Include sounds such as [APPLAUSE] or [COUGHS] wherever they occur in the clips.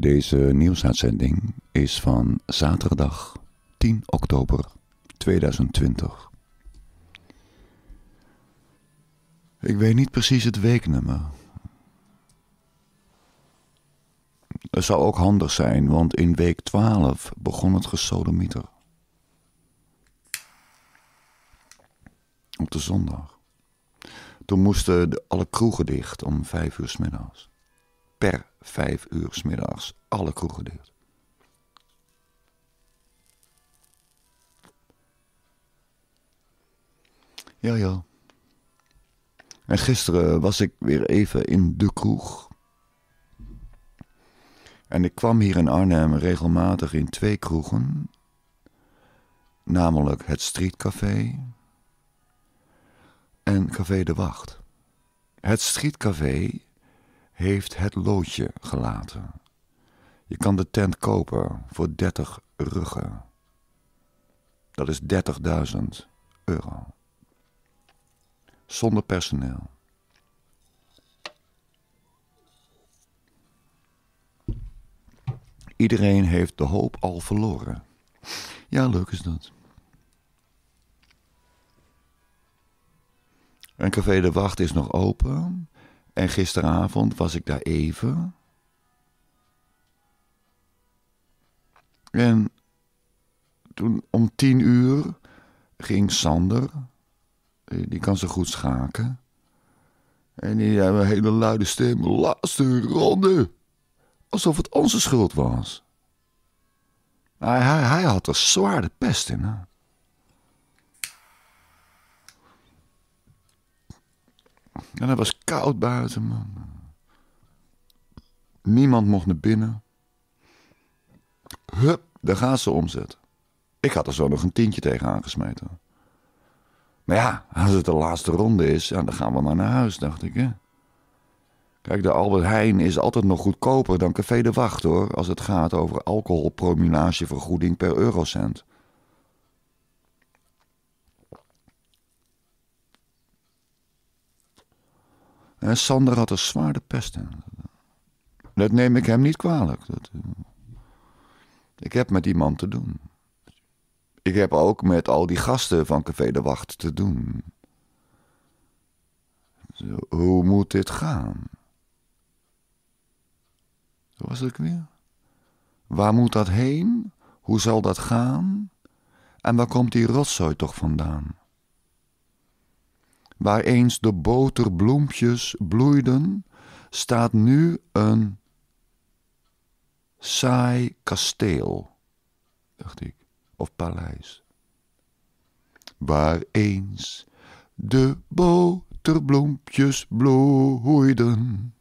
Deze nieuwsuitzending is van zaterdag 10 oktober 2020. Ik weet niet precies het weeknummer. Het zou ook handig zijn, want in week 12 begon het gesodemieter. Op de zondag. Toen moesten alle kroegen dicht om vijf uur s middags per vijf uur s middags alle kroegen dicht. Ja, ja. En gisteren was ik weer even in de kroeg. En ik kwam hier in Arnhem regelmatig in twee kroegen. Namelijk het Streetcafé en Café de Wacht. Het Streetcafé heeft het loodje gelaten. Je kan de tent kopen voor 30 ruggen. Dat is 30.000 euro. Zonder personeel. Iedereen heeft de hoop al verloren. Ja, leuk is dat. En Café de Wacht is nog open. En gisteravond was ik daar even. En toen om tien uur ging Sander, eh, die kan zo goed schaken. En die had een hele luide stem, laatste ronde. Alsof het onze schuld was. Hij, nou, hij, hij had er zwaar de pest in. Hè? En het was koud buiten, man. Niemand mocht naar binnen. Hup, daar gaat ze omzet. Ik had er zo nog een tientje tegen aangesmeten. Maar ja, als het de laatste ronde is, dan gaan we maar naar huis, dacht ik. Hè? Kijk, de Albert Heijn is altijd nog goedkoper dan Café de Wacht, hoor. Als het gaat over alcoholprominagevergoeding per eurocent. En Sander had een de pest. Dat neem ik hem niet kwalijk. Dat, eh, ik heb met die man te doen. Ik heb ook met al die gasten van Café de Wacht te doen. Hoe moet dit gaan? Zo was het weer? Waar moet dat heen? Hoe zal dat gaan? En waar komt die rotzooi toch vandaan? waar eens de boterbloempjes bloeiden, staat nu een saai kasteel, dacht ik, of paleis. Waar eens de boterbloempjes bloeiden,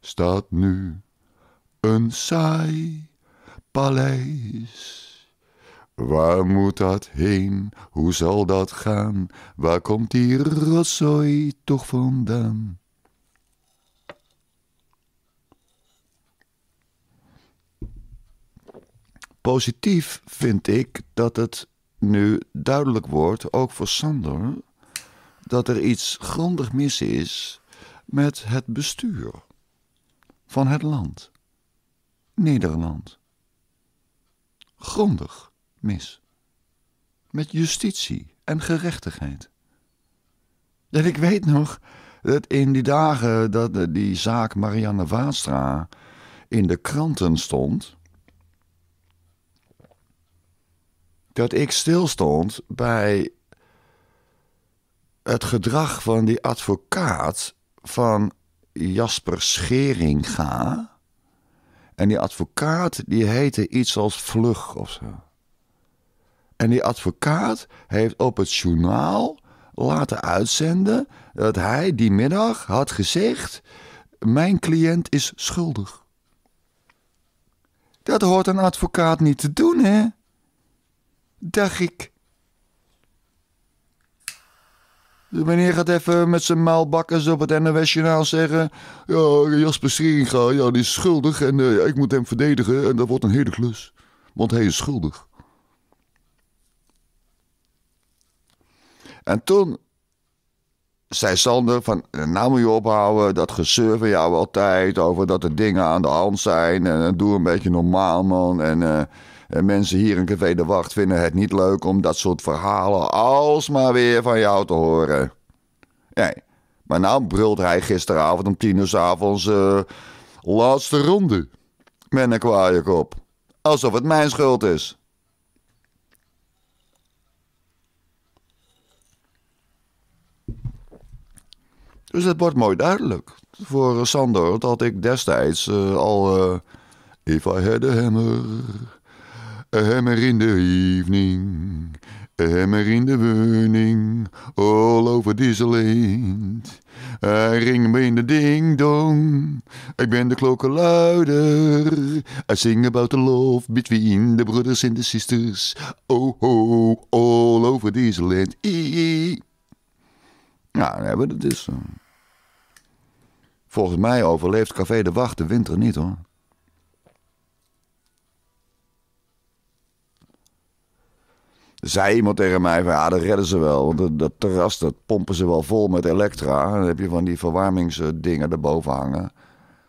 staat nu een saai paleis. Waar moet dat heen? Hoe zal dat gaan? Waar komt die rotzooi toch vandaan? Positief vind ik dat het nu duidelijk wordt, ook voor Sander, dat er iets grondig mis is met het bestuur van het land. Nederland. Grondig mis. Met justitie en gerechtigheid. En ik weet nog dat in die dagen dat die zaak Marianne Waastra in de kranten stond, dat ik stilstond bij het gedrag van die advocaat van Jasper Scheringa. En die advocaat die heette iets als Vlug of zo. En die advocaat heeft op het journaal laten uitzenden dat hij die middag had gezegd: Mijn cliënt is schuldig. Dat hoort een advocaat niet te doen, hè? Dacht ik. De meneer gaat even met zijn maalbakkers op het NOS-journaal zeggen... Ja, Jasper Scheringa, ja, die is schuldig en eh, ik moet hem verdedigen en dat wordt een hele klus. Want hij is schuldig. En toen zei Sander van, eh, nou moet je ophouden, dat gezeur van jou altijd over dat er dingen aan de hand zijn. En eh, doe een beetje normaal man. Eh, en, mensen hier in Café de Wacht vinden het niet leuk om dat soort verhalen alsmaar weer van jou te horen. Nee, maar nou brult hij gisteravond om tien uur s avonds laatste ronde met een Alsof het mijn schuld is. Dus dat wordt mooi duidelijk voor eh, Sander dat ik destijds eh, al. Eh, if I had a hammer, a hammer in the evening, a hammer in the morning, all over this land. Hij ring me in de ding-dong. Ik ben de klokkenluider. I sing about the love between the brothers and the sisters. Oh, oh, all over this land. Ja, nee, dat is... Uh... Volgens mij overleeft Café de Wacht de winter niet, hoor. Zij zei iemand tegen mij van ja, dat redden ze wel. Want dat, terras, dat pompen ze wel vol met elektra. Dan heb je van die verwarmingsdingen erboven hangen.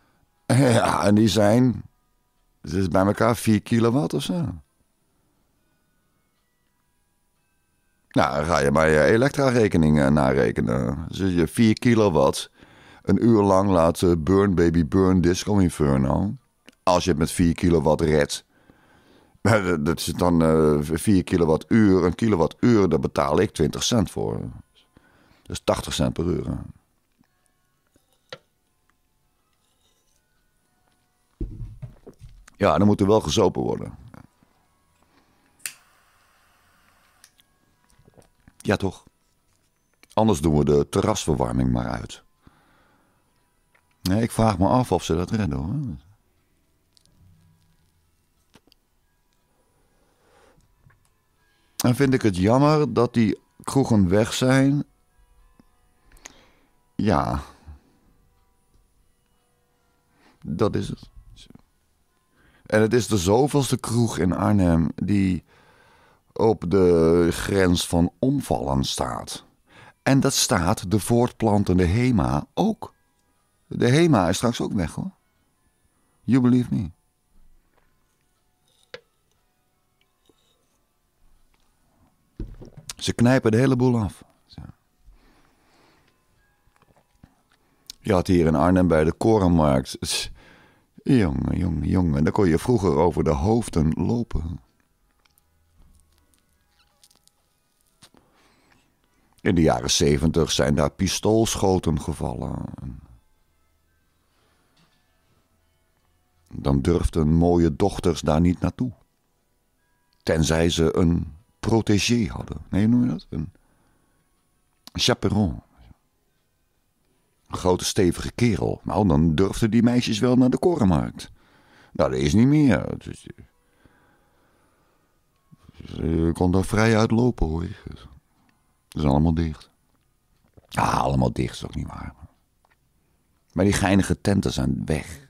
[LAUGHS] Ja, en die zijn... Het is bij elkaar 4 kilowatt of zo. Nou, dan ga je bij eh, eh, je elektra-rekening narekenen. Dus je 4 kilowatt een uur lang laat burn, baby burn, disco inferno. Als je het met 4 kilowatt redt. [LAUGHS] Dat is dan 4 eh, kilowattuur. Een kilowattuur, daar betaal ik 20 cent voor. Dat is 80 cent per uur. Ja, dan moet er wel gezopen worden. Ja, toch? Anders doen we de terrasverwarming maar uit. Nee, ik vraag me af of ze dat redden hoor. Dan vind ik het jammer dat die kroegen weg zijn. Ja. Dat is het. En het is de zoveelste kroeg in Arnhem die op de grens van omvallen staat. En dat staat de voortplantende HEMA ook. De HEMA is straks ook weg hoor. You believe me. Ze knijpen de hele boel af. Je had hier in Arnhem bij de Korenmarkt. Jongen, jongen, jongen. Daar kon je vroeger over de hoofden lopen. In de jaren zeventig zijn daar pistoolschoten gevallen. Dan durfden mooie dochters daar niet naartoe. Tenzij ze een protégé hadden. Nee, noem je dat? Een chaperon. Een grote stevige kerel. Nou, dan durfden die meisjes wel naar de korenmarkt. Nou, dat is niet meer. je kon daar vrij lopen hoor. Dat is allemaal dicht. Ah, allemaal dicht is ook niet waar. Maar die geinige tenten zijn weg.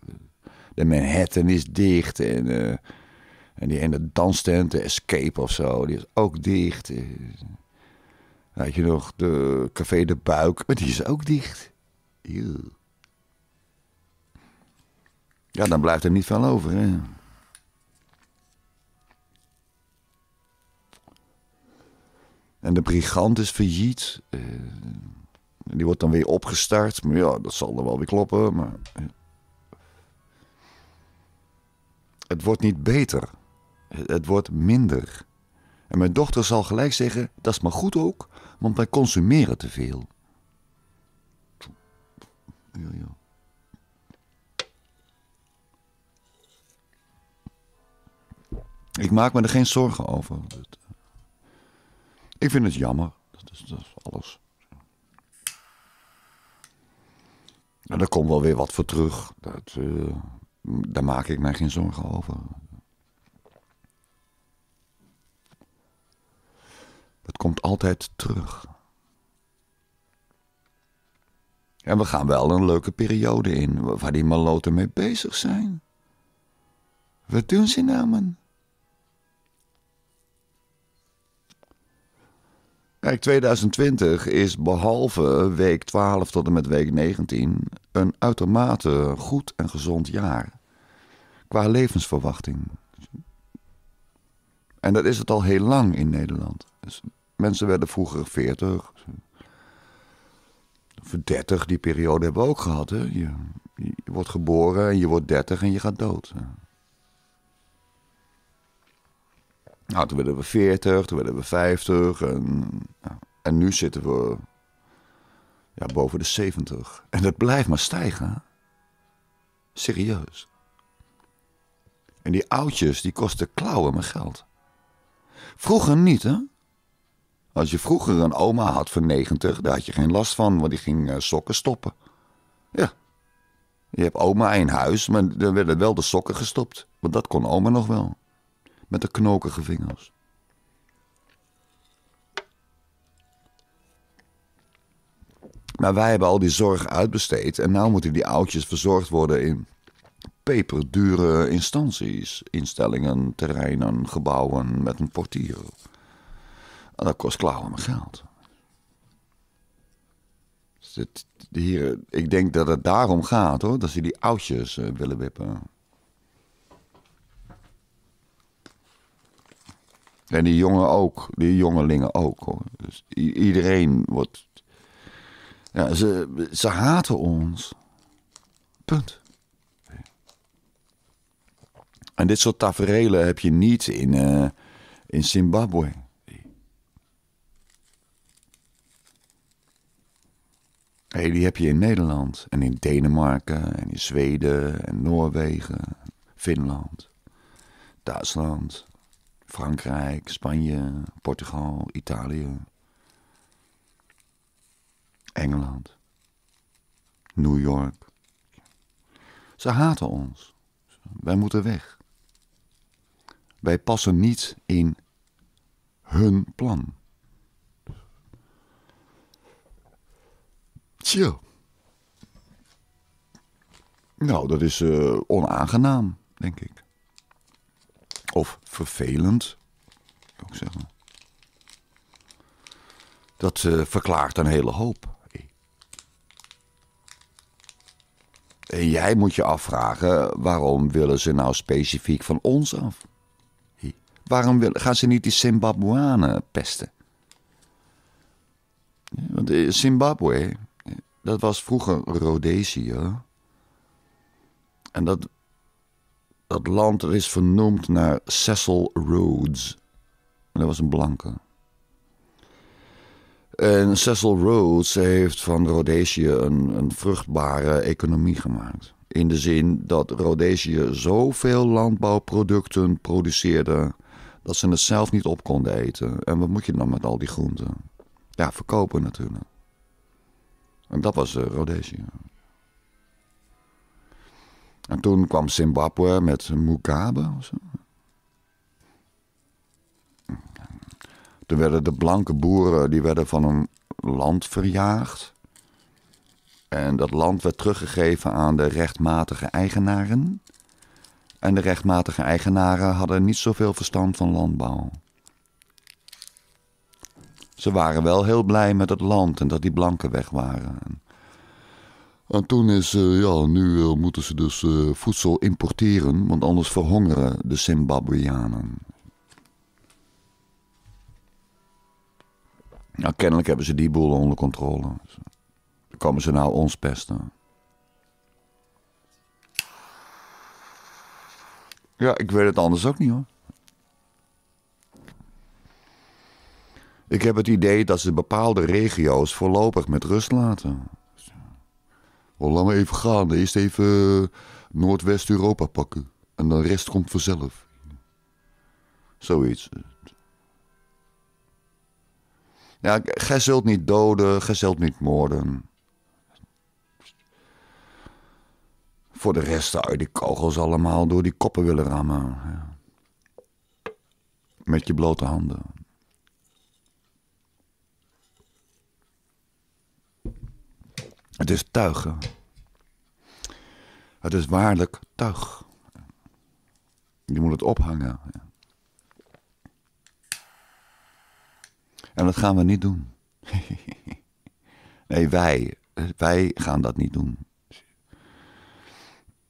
De Manhattan is dicht. En, uh, en die ene danstent, de Escape of zo, die is ook dicht. Dan had je nog de Café de Buik, maar die is ook dicht. Ja, dan blijft er niet veel over. Hè? En de brigand is failliet. Eh, die wordt dan weer opgestart. Maar ja, dat zal dan wel weer kloppen. Maar... Eh. Het wordt niet beter. Het wordt minder. En mijn dochter zal gelijk zeggen: dat is maar goed ook, want wij consumeren te veel. Ja, ja. Ik maak me er geen zorgen over. Ik vind het jammer. Dat is, dat is alles. En er komt wel weer wat voor terug. Dat, eh, daar maak ik mij geen zorgen over. Het komt altijd terug. En we gaan wel een leuke periode in waar die maloten mee bezig zijn. Wat doen ze nou, man? Kijk, 2020 is behalve week 12 tot en met week 19 een uitermate goed en gezond jaar. Qua levensverwachting. En dat is het al heel lang in Nederland. Dus mensen werden vroeger 40. Of 30, die periode hebben we ook gehad. Hè? Je, wordt geboren en je wordt 30 en je gaat dood. Nou, toen werden we 40, toen werden we 50 en, nou, en nu zitten we ja, boven de 70. En dat blijft maar stijgen. Serieus. En die oudjes, die kosten klauwen mijn geld. Vroeger niet, hè? Als je vroeger een oma had van 90, daar had je geen last van, want die ging eh, sokken stoppen. Ja. Je hebt oma in huis, maar dan werden wel de sokken gestopt. Want dat kon oma nog wel met de knokige vingers. Maar wij hebben al die zorg uitbesteed en nu moeten die oudjes verzorgd worden in peperdure instanties, instellingen, terreinen, gebouwen met een portier. En dat kost klauwen met geld. Dus hier, ik denk dat het daarom gaat hoor, dat ze die oudjes eh, willen wippen. En die jongen ook, die jongelingen ook hoor. Dus iedereen wordt. Ja, ze, ze haten ons. Punt. En dit soort taferelen heb je niet in, eh, in Zimbabwe. Hey, die heb je in Nederland en in Denemarken en in Zweden en Noorwegen, Finland, Duitsland. Frankrijk, Spanje, Portugal, Italië, Engeland, New York. Ze haten ons. Wij moeten weg. Wij passen niet in hun plan. Tja. Nou, dat is eh, onaangenaam, denk ik. Of vervelend, Dat eh, verklaart een hele hoop. En jij moet je afvragen, waarom willen ze nou specifiek van ons af? Waarom willen, gaan ze niet die Zimbabweanen pesten? Want eh, Zimbabwe, eh, dat was vroeger Rhodesië. En dat dat land is vernoemd naar Cecil Rhodes. En dat was een blanke. En Cecil Rhodes heeft van Rhodesië een, een vruchtbare economie gemaakt. In de zin dat Rhodesië zoveel landbouwproducten produceerde dat ze het zelf niet op konden eten. En wat moet je dan met al die groenten? Ja, verkopen natuurlijk. En dat was eh, Rhodesië. En toen kwam Zimbabwe met Mugabe. Of Toen werden de blanke boeren die werden van hun land verjaagd. En dat land werd teruggegeven aan de rechtmatige eigenaren. En de rechtmatige eigenaren hadden niet zoveel verstand van landbouw. Ze waren wel heel blij met het land en dat die blanken weg waren. En toen is, eh, ja, nu eh, moeten ze dus eh, voedsel importeren, want anders verhongeren de Zimbabweanen. Nou, kennelijk hebben ze die boel onder controle. Dan komen ze nou ons pesten. Ja, ik weet het anders ook niet hoor. Ik heb het idee dat ze bepaalde regio's voorlopig met rust laten. Oh, laat maar even gaan. Eerst even eh, Noordwest-Europa pakken. En de rest komt vanzelf. Zoiets. Ja, gij zult niet doden, gij zult niet moorden. Voor de rest zou je die kogels allemaal door die koppen willen rammen. Ja. Met je blote handen. Het is tuigen. Het is waarlijk tuig. Je moet het ophangen. En dat gaan we niet doen. [LAUGHS] Nee, wij. Wij gaan dat niet doen.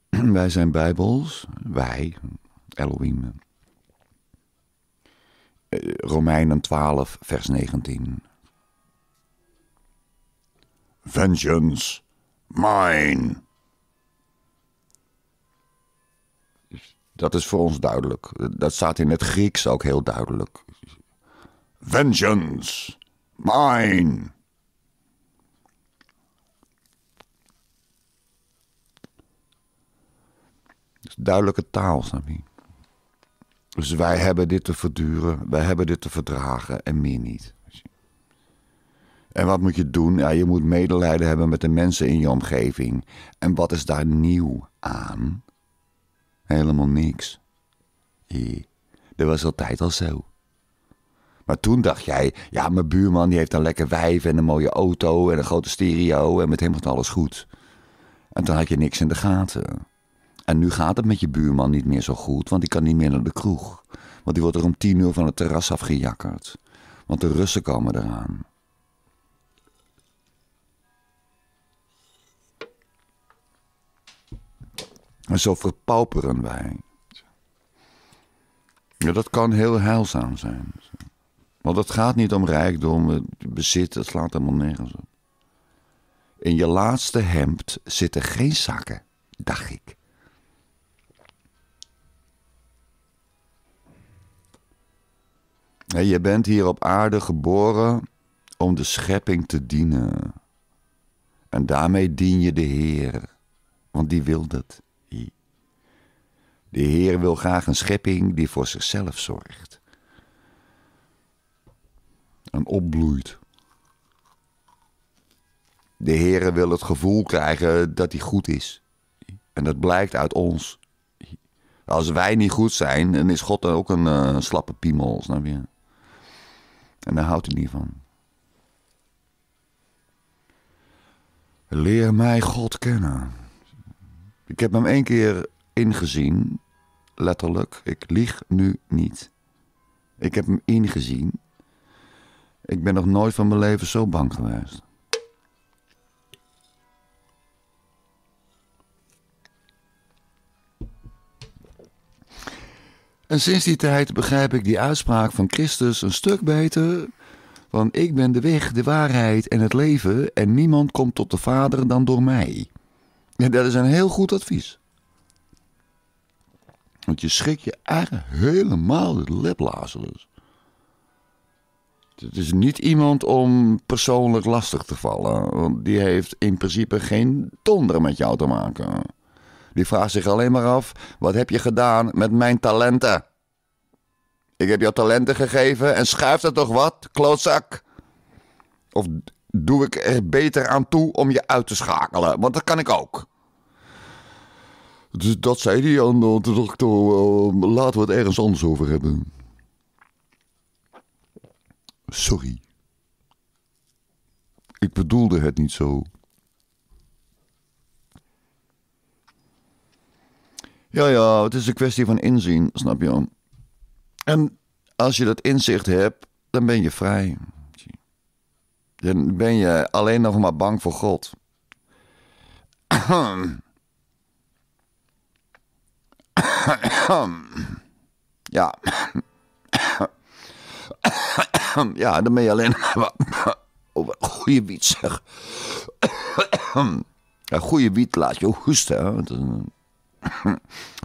[CLEARS THROAT] Wij zijn bijbels. Wij. Elohim. Eh, Romeinen 12, vers 19 vengeance mine. Dat is voor ons duidelijk. Dat staat in het Grieks ook heel duidelijk. Vengeance mine. duidelijke taal, Sabine. Dus wij hebben dit te verduren, wij hebben dit te verdragen en meer niet. En wat moet je doen? Ja, je moet medelijden hebben met de mensen in je omgeving. En wat is daar nieuw aan? Helemaal niks. dat was altijd al zo. Maar toen dacht jij, ja, mijn buurman die heeft een lekker wijf en een mooie auto en een grote stereo en met hem gaat alles goed. En toen had je niks in de gaten. En nu gaat het met je buurman niet meer zo goed, want die kan niet meer naar de kroeg. Want die wordt er om tien uur van het terras afgejakkerd. Want de Russen komen eraan. En zo verpauperen wij. Ja, dat kan heel heilzaam zijn. Want het gaat niet om rijkdom, bezit, het slaat helemaal nergens op. In je laatste hemd zitten geen zakken, dacht ik. Je bent hier op aarde geboren om de schepping te dienen. En daarmee dien je de Heer, want die wil dat. De Heer wil graag een schepping die voor zichzelf zorgt. En opbloeit. De Heer wil het gevoel krijgen dat hij goed is. En dat blijkt uit ons. Als wij niet goed zijn, dan is God ook eh, een slappe piemel, snap je? En daar houdt hij niet van. Leer mij God kennen. Ik heb hem één keer ingezien letterlijk. Ik lieg nu niet. Ik heb hem ingezien. Ik ben nog nooit van mijn leven zo bang geweest. En sinds die tijd begrijp ik die uitspraak van Christus een stuk beter. van ik ben de weg, de waarheid en het leven en niemand komt tot de Vader dan door mij. En dat is een heel goed advies. Want je schrik je eigen helemaal de liplazen dus. Het is niet iemand om persoonlijk lastig te vallen. Want die heeft in principe geen donder met jou te maken. Die vraagt zich alleen maar af: wat heb je gedaan met mijn talenten? Ik heb jou talenten gegeven en schuif dat toch wat, klootzak? Of doe ik er beter aan toe om je uit te schakelen? Want dat kan ik ook. Dus dat zei hij aan toen dacht ik, laten we het ergens anders over hebben. Sorry. Ik bedoelde het niet zo. Ja, ja, het is een kwestie van inzien, snap je? En als je dat inzicht hebt, dan ben je vrij. Dan ben je alleen nog maar bang voor God. [CLEARS THROAT] [COUGHS] ja. [COUGHS] ja, dan ben je alleen [COUGHS] over goede wiet zeg. goede wiet laat je hoesten. Hè? Een eh,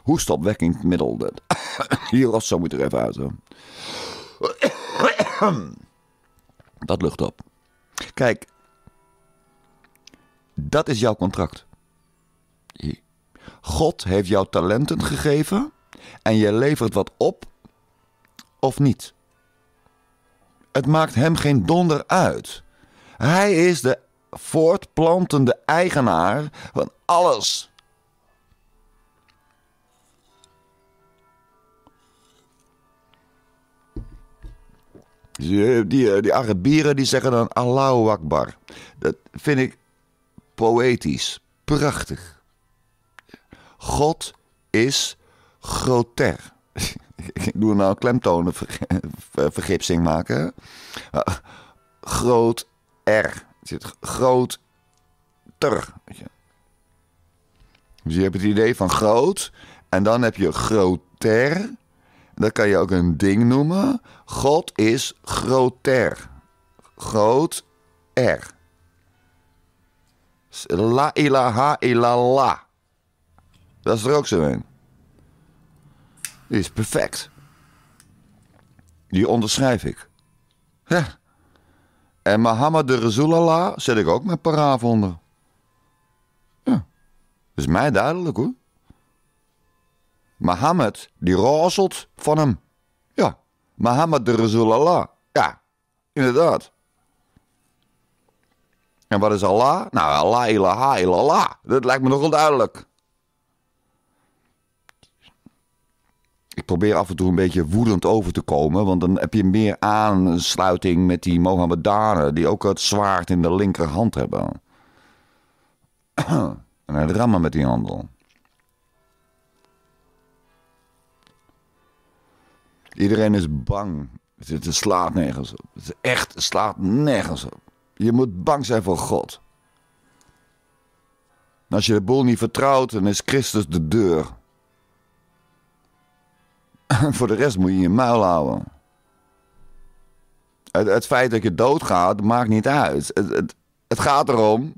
hoestopwekkend middel. Die zo moet er even uit. dat lucht op. Kijk, dat is jouw contract. God heeft jou talenten gegeven en je levert wat op of niet. Het maakt hem geen donder uit. Hij is de voortplantende eigenaar van alles. Die, eh, die, eh, die Arabieren die zeggen dan Allahu Akbar. Dat vind ik poëtisch, prachtig. God is groter. [LAUGHS] Ik doe nou een vergipsing maken. Ah, groot R. zit groot ter. Dus je hebt het idee van groot. En dan heb je groter. Dat kan je ook een ding noemen. God is groter. Groot R. La ilaha illallah. Dat is er ook zo in. Die is perfect. Die onderschrijf ik. Ja. En Mohammed de Rasulallah zet ik ook met paraaf onder. Ja. Dat is mij duidelijk hoor. Mohammed, die razelt van hem. Ja. Mohammed de Rasulallah. Ja. Inderdaad. En wat is Allah? Nou, Allah ilaha illallah. Dat lijkt me nogal duidelijk. ik probeer af en toe een beetje woedend over te komen. Want dan heb je meer aansluiting met die Mohammedanen. die ook het zwaard in de linkerhand hebben. [CLEARS THROAT] en hij rammen met die handel. Iedereen is bang. Het slaat nergens op. Het echt slaat nergens op. Je moet bang zijn voor God. als je de boel niet vertrouwt, dan is Christus de deur. [LAUGHS] Voor de rest moet je je muil houden. Het, het feit dat je doodgaat maakt niet uit. Het, het, gaat erom: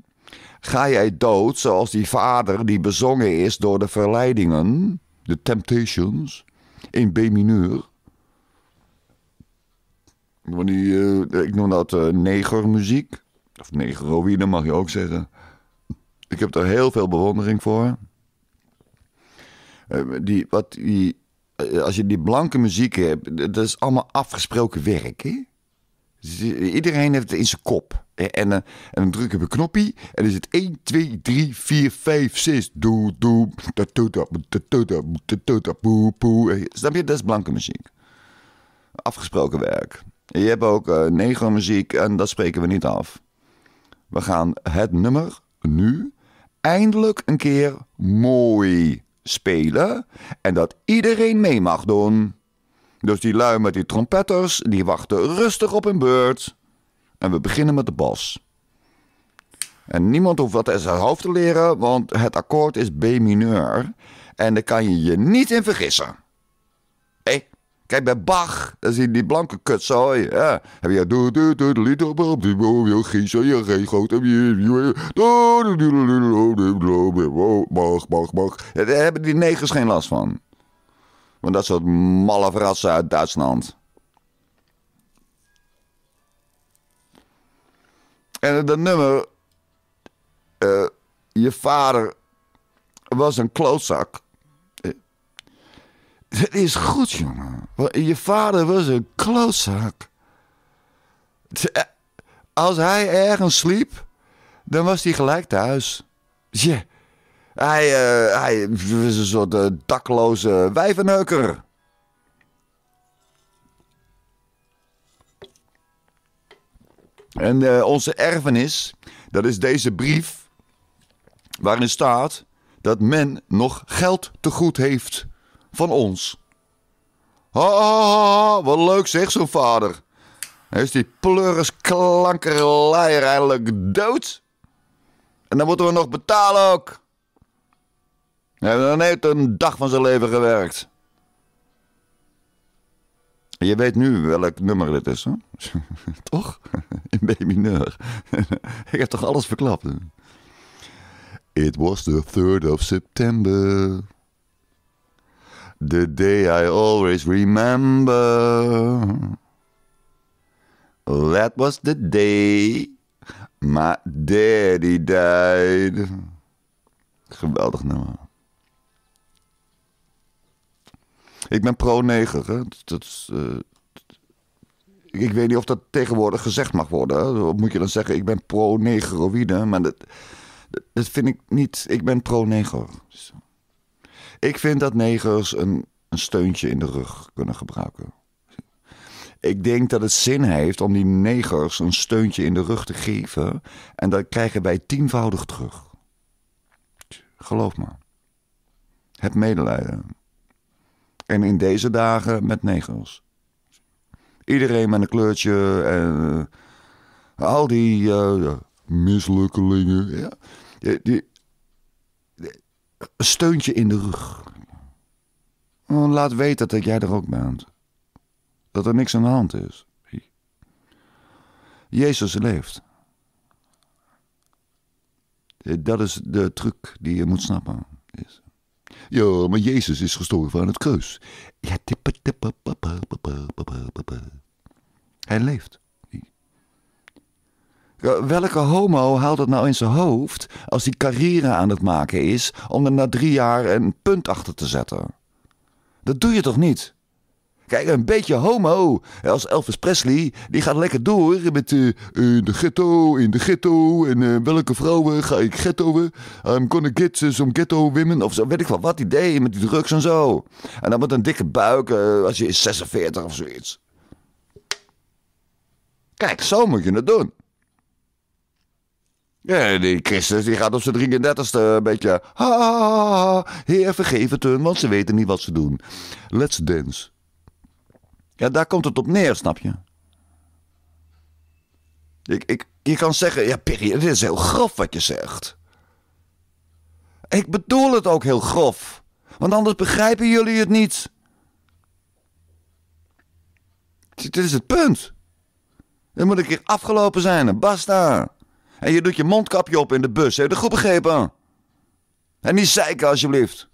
ga jij dood zoals die vader die bezongen is door de verleidingen, de temptations, in B-mineur? Eh, ik noem dat eh, negermuziek. Of negeroïde mag je ook zeggen. Ik heb er heel veel bewondering voor. Uh, die, wat die eh, als je die blanke muziek hebt, dat is allemaal afgesproken werk. Hè? Iedereen heeft het in zijn kop. En, en, eh, dan druk je op een knopje en is het 1, 2, 3, 4, 5, 6. Doe, doe, da, poe, poe. Eh, snap je? Dat is blanke muziek. Afgesproken werk. Je hebt ook uh, negro-muziek en dat spreken we niet af. We gaan het nummer nu eindelijk een keer mooi spelen en dat iedereen mee mag doen. Dus die lui met die trompetters, die wachten rustig op hun beurt. En we beginnen met de bas. En niemand hoeft dat in zijn hoofd te leren, want het akkoord is B mineur. En daar kan je je niet in vergissen. Kijk, bij Bach, dan zie je die blanke kutzooi. Ja. Heb je... je Bach, Bach, Bach. Ja, daar hebben die negers geen last van. Want dat soort malle verrassen uit Duitsland. En dat nummer... Uh, je vader was een klootzak... Het is goed, jongen. Je vader was een klootzak. Eh, als hij ergens sliep, dan was hij gelijk thuis. Hij, eh, hij was een soort eh, dakloze wijvenneuker. En onze erfenis, dat is deze brief, waarin staat dat men nog geld te goed heeft van ons. Ha, ha, ha, wat leuk zeg, zo'n vader. Is die pleurisklankerleier eindelijk dood? En dan moeten we nog betalen ook. En dan heeft een dag van zijn leven gewerkt. Je weet nu welk nummer dit is, hè? [LAUGHS] toch? [LAUGHS] In B-mineur. [LAUGHS] Ik heb toch alles verklapt? It was the 3rd of September. The day I always remember. That was the day my daddy died. Geweldig nummer. Ik ben pro-neger, hè. Dat eh, ik weet niet of dat tegenwoordig gezegd mag worden. Wat moet je dan zeggen? Ik ben pro-negeroïde, maar dat, dat vind ik niet. Ik ben pro-neger. Dus, eh. Ik vind dat negers een, een steuntje in de rug kunnen gebruiken. Ik denk dat het zin heeft om die negers een steuntje in de rug te geven. En dat krijgen wij tienvoudig terug. Geloof me. Heb medelijden. En in deze dagen met negers. Iedereen met een kleurtje en eh, al die eh, mislukkelingen. Ja. die, een steuntje in de rug. Oh, laat weten dat jij er ook bent. Dat er niks aan de hand is. Jezus leeft. Dat is de truc die je moet snappen. Ja, maar Jezus is gestorven aan het kruis. Hij leeft. Eh, welke homo haalt het nou in zijn hoofd als die carrière aan het maken is om er na drie jaar een punt achter te zetten? Dat doe je toch niet? Kijk, een beetje homo als Elvis Presley, die gaat lekker door met uh, eh, in eh, de ghetto, in de ghetto en welke vrouwen ga ik ghettoen? I'm gonna get some ghetto women of zo, weet ik wel wat idee met die drugs en zo. En dan met een dikke buik als je is 46 of zoiets. Kijk, zo moet je het doen. Ja, die Christus die gaat op zijn 33ste een beetje. Ha, Heer, vergeef het hun, want ze weten niet wat ze doen. Let's dance. Ja, daar komt het op neer, snap je? Ik, ik, je kan zeggen, ja, Perry, dit is heel grof wat je zegt. Ik bedoel het ook heel grof, want anders begrijpen jullie het niet. Dit is het punt. Dan moet ik hier afgelopen zijn en basta. En je doet je mondkapje op in de bus. Heb je dat goed begrepen? En niet zeiken alsjeblieft.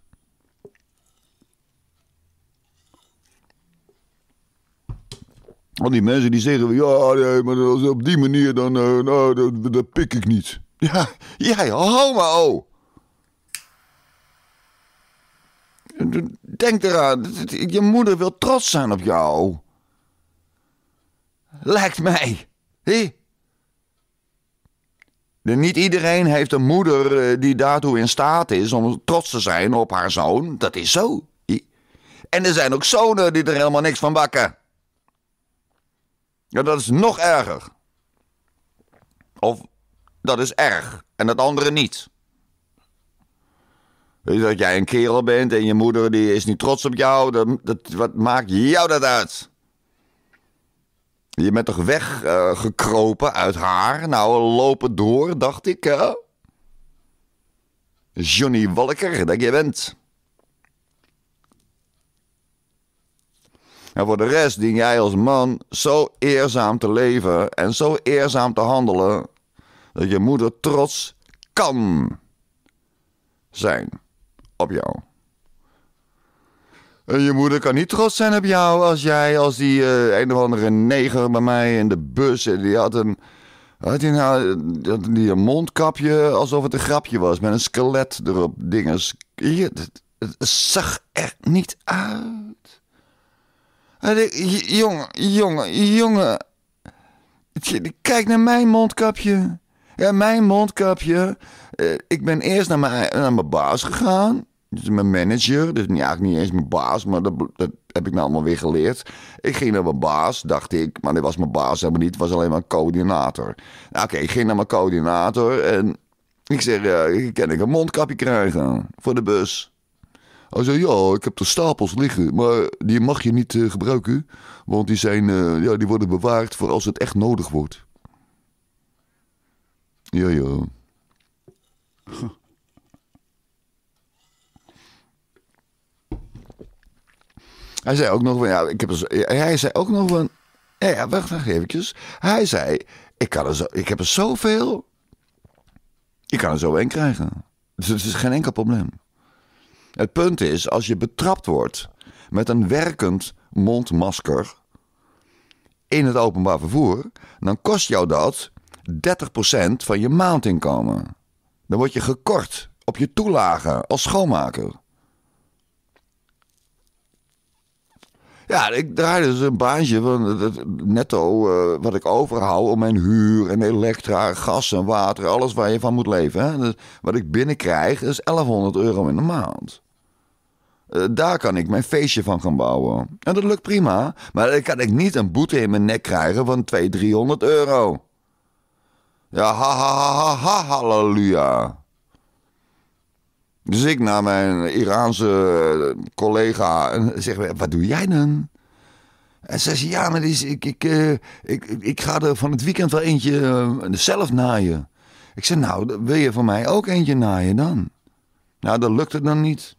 Al die mensen die zeggen, ja, nee, maar op die manier dan, eh, nou, dat, dat, pik ik niet. [LAUGHS] Ja, jij homo! Denk eraan, je moeder wil trots zijn op jou. Lijkt mij. Hé? Niet iedereen heeft een moeder eh, die daartoe in staat is om trots te zijn op haar zoon. Dat is zo. En er zijn ook zonen die er helemaal niks van bakken. Ja, dat is nog erger. Of dat is erg en dat andere niet. Dus dat jij een kerel bent en je moeder die is niet trots op jou, dat, dat, wat maakt jou dat uit? Je bent toch weggekropen uit haar? Nou, lopen door, dacht ik. Hè? Johnny Walker, dat je bent. En voor de rest dien jij als man zo eerzaam te leven en zo eerzaam te handelen dat je moeder trots kan zijn op jou. Eh, je moeder kan niet trots zijn op jou als jij, als die uh, een of andere neger bij mij in de bus. Eh, die had een, had die, nou, die een mondkapje alsof het een grapje was. Met een skelet erop. Dingers. het, zag er niet uit. Jongen, jongen, jongen. Kijk naar mijn mondkapje. Ja, mijn mondkapje. Ik ben eerst naar mijn, naar mijn baas gegaan mijn manager, dus eigenlijk niet eens mijn baas, maar dat, dat heb ik nou allemaal weer geleerd. Ik ging naar mijn baas, dacht ik, maar dit was mijn baas helemaal niet, het was alleen maar een coördinator. Nou, Oké, ik ging naar mijn coördinator en ik zeg, uh, eh, kan ik een mondkapje krijgen voor de bus? Hij zei, ja, ik heb er stapels liggen, maar die mag je niet eh, gebruiken, want die, zijn, eh, ja, die worden bewaard voor als het echt nodig wordt. Ja, ja. [LAUGHS] Hij zei ook nog van, ja, ik heb er, hij zei ook nog van, ja, ja wacht, even Hij zei, ik, kan er zo, ik heb er zoveel, ik kan er zo één krijgen. Dus het is geen enkel probleem. Het punt is, als je betrapt wordt met een werkend mondmasker in het openbaar vervoer, dan kost jou dat 30% van je maandinkomen. Dan word je gekort op je toelagen als schoonmaker. Ja, ik draaide dus een baantje van netto eh, wat ik overhoud om mijn huur en elektra, gas en water, alles waar je van moet leven. Hè? Dus wat ik binnenkrijg is 1100 euro in de maand. Eh, daar kan ik mijn feestje van gaan bouwen. En dat lukt prima, maar dan kan ik niet een boete in mijn nek krijgen van 200, 300 euro. Ja, ha ha ha ha, ha halleluja. Dus ik naar mijn Iraanse eh, collega en zeg: Wat doe jij dan? En ze zegt Ja, maar is, ik, ik, eh, ik, ik, ga er van het weekend wel eentje eh, zelf naaien. Ik zei: Nou, wil je van mij ook eentje naaien dan? Nou, dat het dan niet.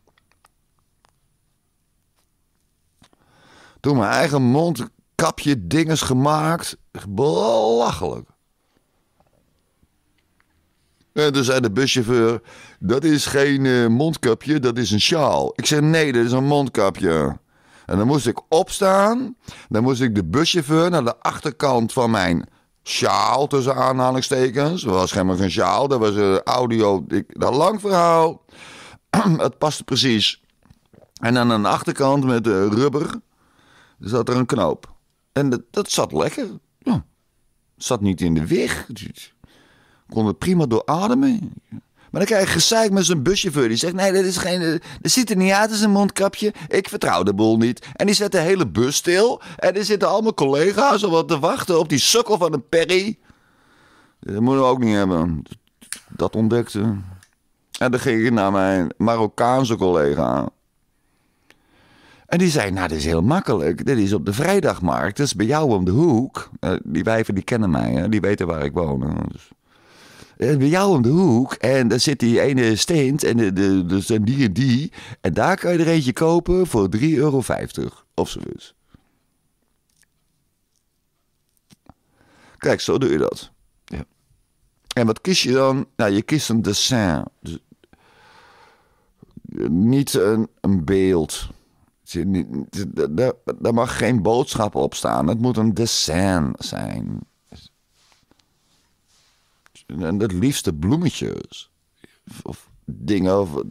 Toen mijn eigen mondkapje dinges gemaakt. Belachelijk. En toen zei de buschauffeur, dat is geen eh, mondkapje, dat is een sjaal. Ik zei nee, dat is een mondkapje. En dan moest ik opstaan. Dan moest ik de buschauffeur naar de achterkant van mijn sjaal, tussen aanhalingstekens. Dat was helemaal geen sjaal, dat was een eh, audio, ik, dat lang verhaal. [CLEARS THROAT] het paste precies. En aan de achterkant met de eh, rubber zat er een knoop. En dat, zat lekker. Ja. zat niet in de weg kon het prima door ademen. Maar dan krijg je gezeik met zo'n buschauffeur. Die zegt, nee, dat, is geen, eh, dat ziet er niet uit als een mondkapje. Ik vertrouw de boel niet. En die zet de hele bus stil. En er zitten allemaal collega's op wat te wachten op die sukkel van een Perry. Dat moeten we ook niet hebben. Dat ontdekte. En dan ging ik naar mijn Marokkaanse collega. En die zei, nou, dat is heel makkelijk. Dit is op de vrijdagmarkt. Dat is bij jou om de hoek. Eh, die wijven, die kennen mij. Hè? Die weten waar ik woon. Dus... Eh, bij jou om de hoek. En daar zit die ene steent en de, de, zijn die en die. En daar kan je er eentje kopen voor 3,50 euro of zoiets. Kijk, zo doe je dat. Ja. En wat kies je dan? Nou, je kiest een dessin. Dus eh, niet een, een beeld. Daar, daar mag geen boodschap op staan. Het moet een dessin zijn. En het liefste bloemetjes. Of dingen, of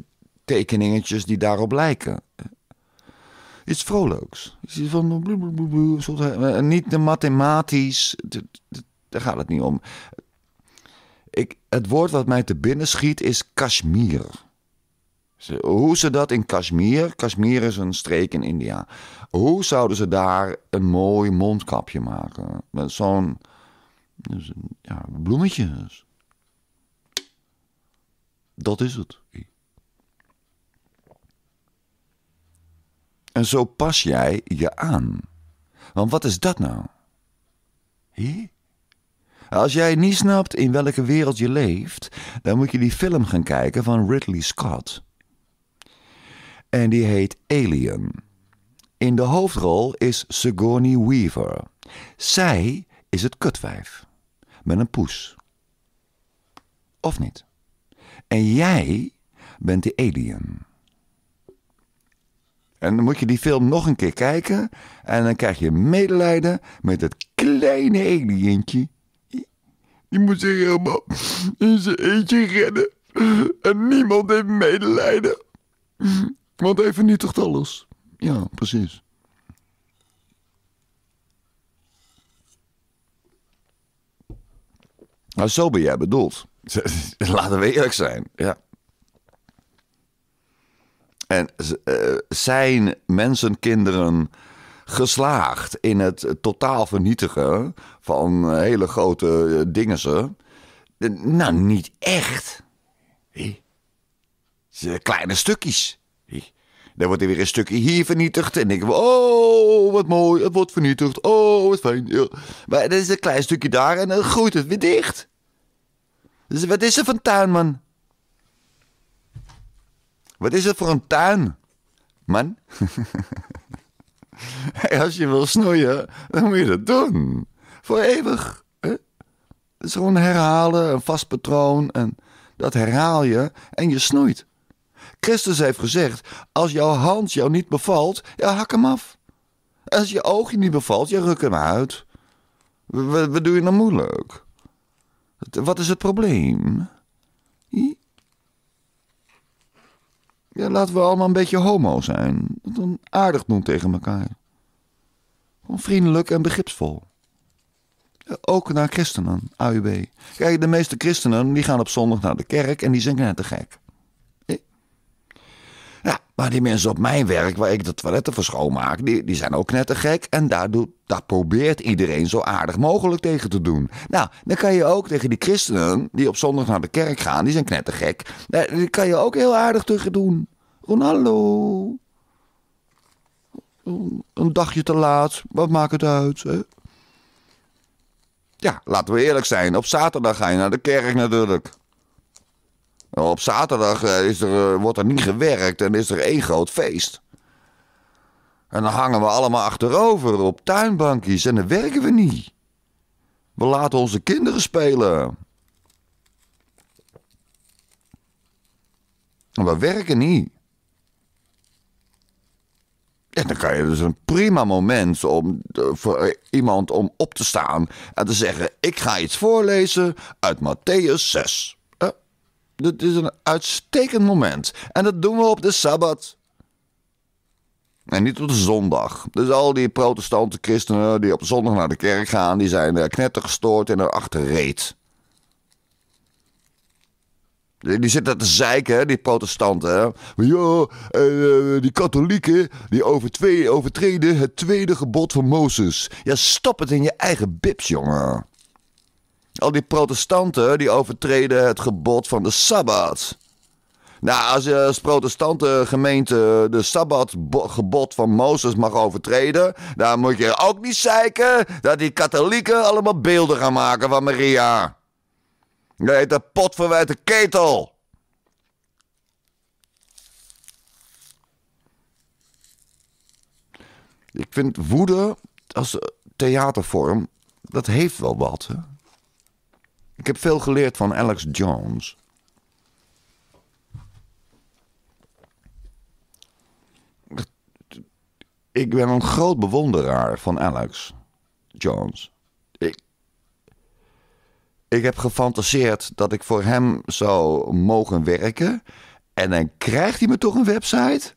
tekeningetjes die daarop lijken. Iets vrolijks. Iets van en eh, eh, niet de mathematisch. Daar gaat het niet om. Ik, het woord wat mij te binnen schiet is Kashmir. hoe ze dat in Kashmir, Kashmir is een streek in India. Hoe zouden ze daar een mooi mondkapje maken? Met zo'n ja, bloemetjes. Dat is het. En zo pas jij je aan. Want wat is dat nou? Als jij niet snapt in welke wereld je leeft, dan moet je die film gaan kijken van Ridley Scott. En die heet Alien. In de hoofdrol is Sigourney Weaver. Zij is het kutwijf. Met een poes. Of niet? En jij bent de alien. En dan moet je die film nog een keer kijken. En dan krijg je medelijden met het kleine alientje. Die moet zich helemaal in zijn eentje redden. En niemand heeft medelijden. Want hij vernietigt alles. Ja, precies. Nou, zo ben jij bedoeld. Laten [LAUGHS] we eerlijk zijn, ja. En eh, zijn mensenkinderen geslaagd in het totaal vernietigen van hele grote eh, dingen ze? Eh, nou, niet echt. Kleine stukjes. Dan wordt er weer een stukje hier vernietigd. En ik: we, oh, wat mooi, het wordt vernietigd. Oh, wat fijn. Maar dat is een klein stukje daar en dan groeit het weer dicht wat is er voor een tuin, man? Wat is er voor een tuin, man? als [LAUGHS] je wil snoeien, dan moet je dat doen. Voor eeuwig. Het is gewoon herhalen, een vast patroon. En dat herhaal je en je snoeit. Christus heeft gezegd: als jouw hand jou niet bevalt, ja, hak hem af. Als je oog je niet bevalt, ja, ruk hem uit. Wat, wat doe je nou moeilijk? Wat is het probleem? Ja, laten we allemaal een beetje homo zijn. Dan aardig doen tegen elkaar. Gewoon vriendelijk en begripsvol. Ook naar christenen, AUB. Kijk, de meeste christenen die gaan op zondag naar de kerk en die zijn net te gek. Ja, maar die mensen op mijn werk, waar ik de toiletten voor schoonmaak, die, die zijn ook net gek. En daar, daar probeert iedereen zo aardig mogelijk tegen te doen. Nou, dan kan je ook tegen die christenen die op zondag naar de kerk gaan, die zijn gek. Eh, die kan je ook heel aardig tegen doen. Ronaldo. Een dagje te laat, wat maakt het uit? Ja, laten we eerlijk zijn. Op zaterdag ga je naar de kerk natuurlijk. Op zaterdag eh, is er, eh, wordt er niet gewerkt en is er één groot feest. En dan hangen we allemaal achterover op tuinbankjes en dan werken we niet. We laten onze kinderen spelen. We werken niet. En dan kan je dus een prima moment om, eh, voor iemand om op te staan en te zeggen: Ik ga iets voorlezen uit Matthäus 6. Dit is een uitstekend moment. En dat doen we op de Sabbat. En niet op de zondag. Dus al die protestante christenen die op zondag naar de kerk gaan, die zijn knettergestoord en erachter reed. Die zitten te zeiken, die protestanten. Ja, uh, die katholieken die overtreden het tweede gebod van Mozes. Ja, stop het in je eigen bips, jongen. Al die protestanten die overtreden het gebod van de Sabbat. Nou, als je eh, als protestante gemeente de Sabbatgebod van Mozes mag overtreden, dan moet je ook niet zeiken dat die katholieken allemaal beelden gaan maken van Maria. Dat heet de pot verwijt de ketel. Ik vind woede als theatervorm, dat heeft wel wat. Hè? Ik heb veel geleerd van Alex Jones. Ik ben een groot bewonderaar van Alex Jones. Ik, ik heb gefantaseerd dat ik voor hem zou mogen werken. En dan krijgt hij me toch een website?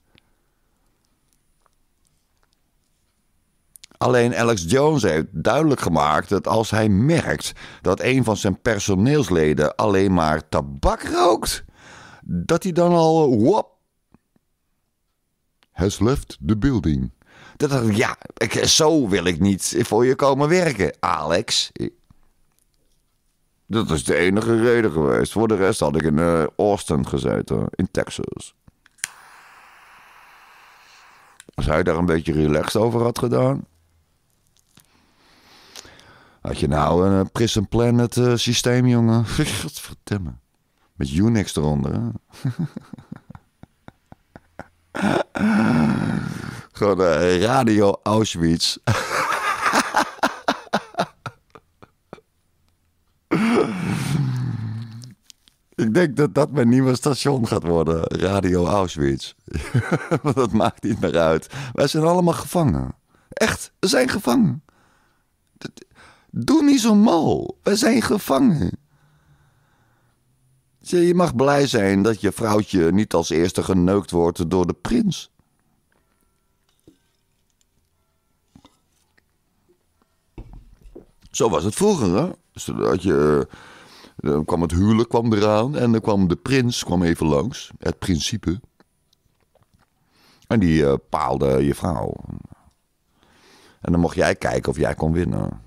Alleen Alex Jones heeft duidelijk gemaakt dat als hij merkt dat een van zijn personeelsleden alleen maar tabak rookt, dat hij dan al wop has left the building. Dat ja, ik, zo wil ik niet voor je komen werken, Alex. Dat is de enige reden geweest. Voor de rest had ik in eh, Austin gezeten, in Texas. Als hij daar een beetje relaxed over had gedaan. Had je nou een eh, Prison Planet eh, systeem, jongen? [LAUGHS] vertemmen? Met Unix eronder. Hè? [LAUGHS] Gewoon eh, Radio Auschwitz. [LAUGHS] Ik denk dat dat mijn nieuwe station gaat worden. Radio Auschwitz. Want dat maakt niet meer uit. Wij zijn allemaal gevangen. Echt, we zijn gevangen. Doe niet zo mal, we zijn gevangen. Je mag blij zijn dat je vrouwtje niet als eerste geneukt wordt door de prins. Zo was het vroeger, Zodat je, eh, dan kwam het huwelijk kwam eraan en dan kwam de prins kwam even langs. Het principe. En die eh, paalde je vrouw. En dan mocht jij kijken of jij kon winnen.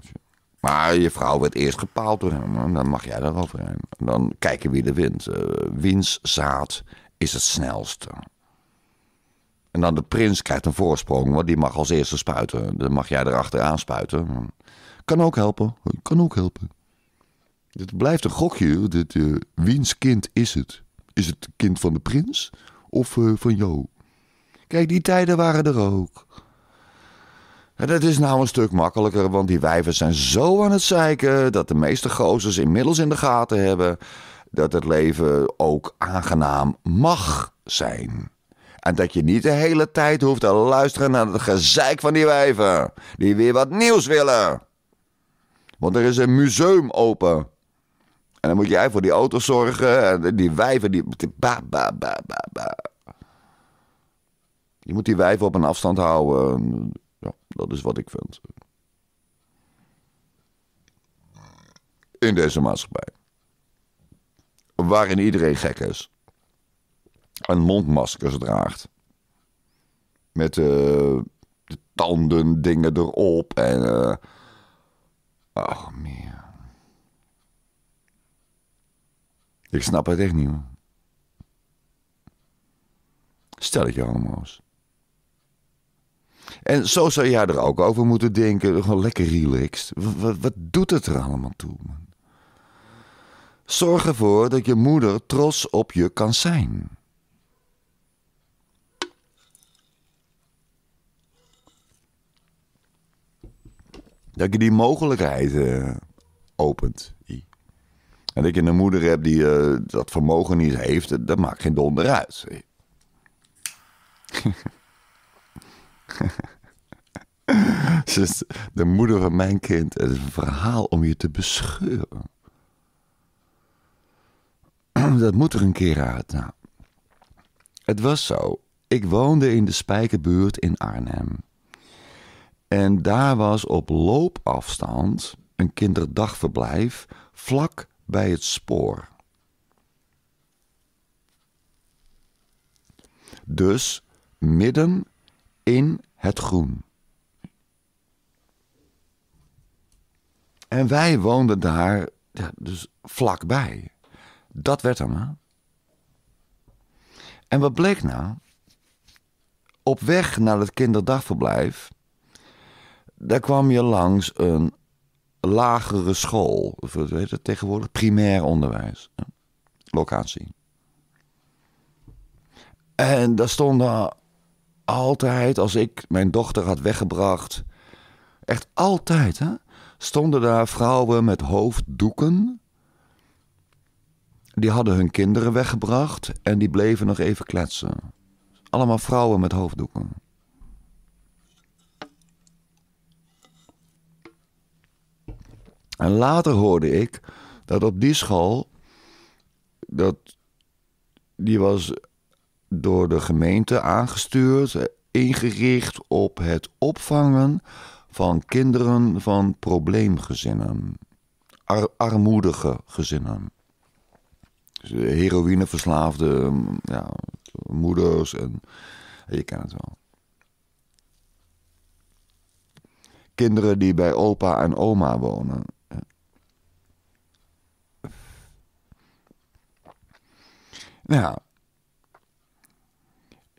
Maar je vrouw werd eerst gepaald door hem. Dan mag jij eroverheen. Dan kijken wie er wint. Uh, wiens zaad is het snelste. En dan de prins krijgt een voorsprong, want die mag als eerste spuiten. Dan mag jij erachteraan spuiten. Kan ook helpen. Kan ook helpen. Het blijft een gokje. Dit, uh, wiens kind is het? Is het kind van de prins of eh, van jou? Kijk, die tijden waren er ook. En dat is nou een stuk makkelijker, want die wijven zijn zo aan het zeiken dat de meeste gozers inmiddels in de gaten hebben dat het leven ook aangenaam mag zijn. En dat je niet de hele tijd hoeft te luisteren naar het gezeik van die wijven, die weer wat nieuws willen. Want er is een museum open. En dan moet jij voor die auto's zorgen en die wijven die. ba ba ba ba Je moet die wijven op een afstand houden. Dat is wat ik vind. In deze maatschappij. Waarin iedereen gek is. En mondmaskers draagt. Met eh, de tanden, dingen erop. En. Uh, Ach man. Ik snap het echt niet, Stel het je homo's. En zo zou jij er ook over moeten denken. Gewoon lekker relaxed. Wat, doet het er allemaal toe, man? Zorg ervoor dat je moeder trots op je kan zijn. Dat je die mogelijkheid eh, opent. En dat je een moeder hebt die eh, dat vermogen niet heeft, dat maakt geen donder uit. [LAUGHS] [LAUGHS] de moeder van mijn kind. Het is een verhaal om je te bescheuren. [CLEARS THROAT] Dat moet er een keer uit. Nou, het was zo. Ik woonde in de Spijkerbuurt in Arnhem. En daar was op loopafstand een kinderdagverblijf vlak bij het spoor. Dus midden in het groen. En wij woonden daar ja, dus vlakbij. Dat werd hem. En wat bleek nou? Op weg naar het kinderdagverblijf, daar kwam je langs een lagere school. Of wat heet het tegenwoordig? Primair onderwijs. Locatie. En daar stonden altijd, als ik mijn dochter had weggebracht. Echt altijd, hè? stonden daar vrouwen met hoofddoeken. Die hadden hun kinderen weggebracht en die bleven nog even kletsen. Allemaal vrouwen met hoofddoeken. En later hoorde ik dat op die school, dat, die was door de gemeente aangestuurd, ingericht op het opvangen van kinderen van probleemgezinnen, armoedige gezinnen. Dus heroïneverslaafde mm, ja, moeders en je kent het wel. Kinderen die bij opa en oma wonen. Nou,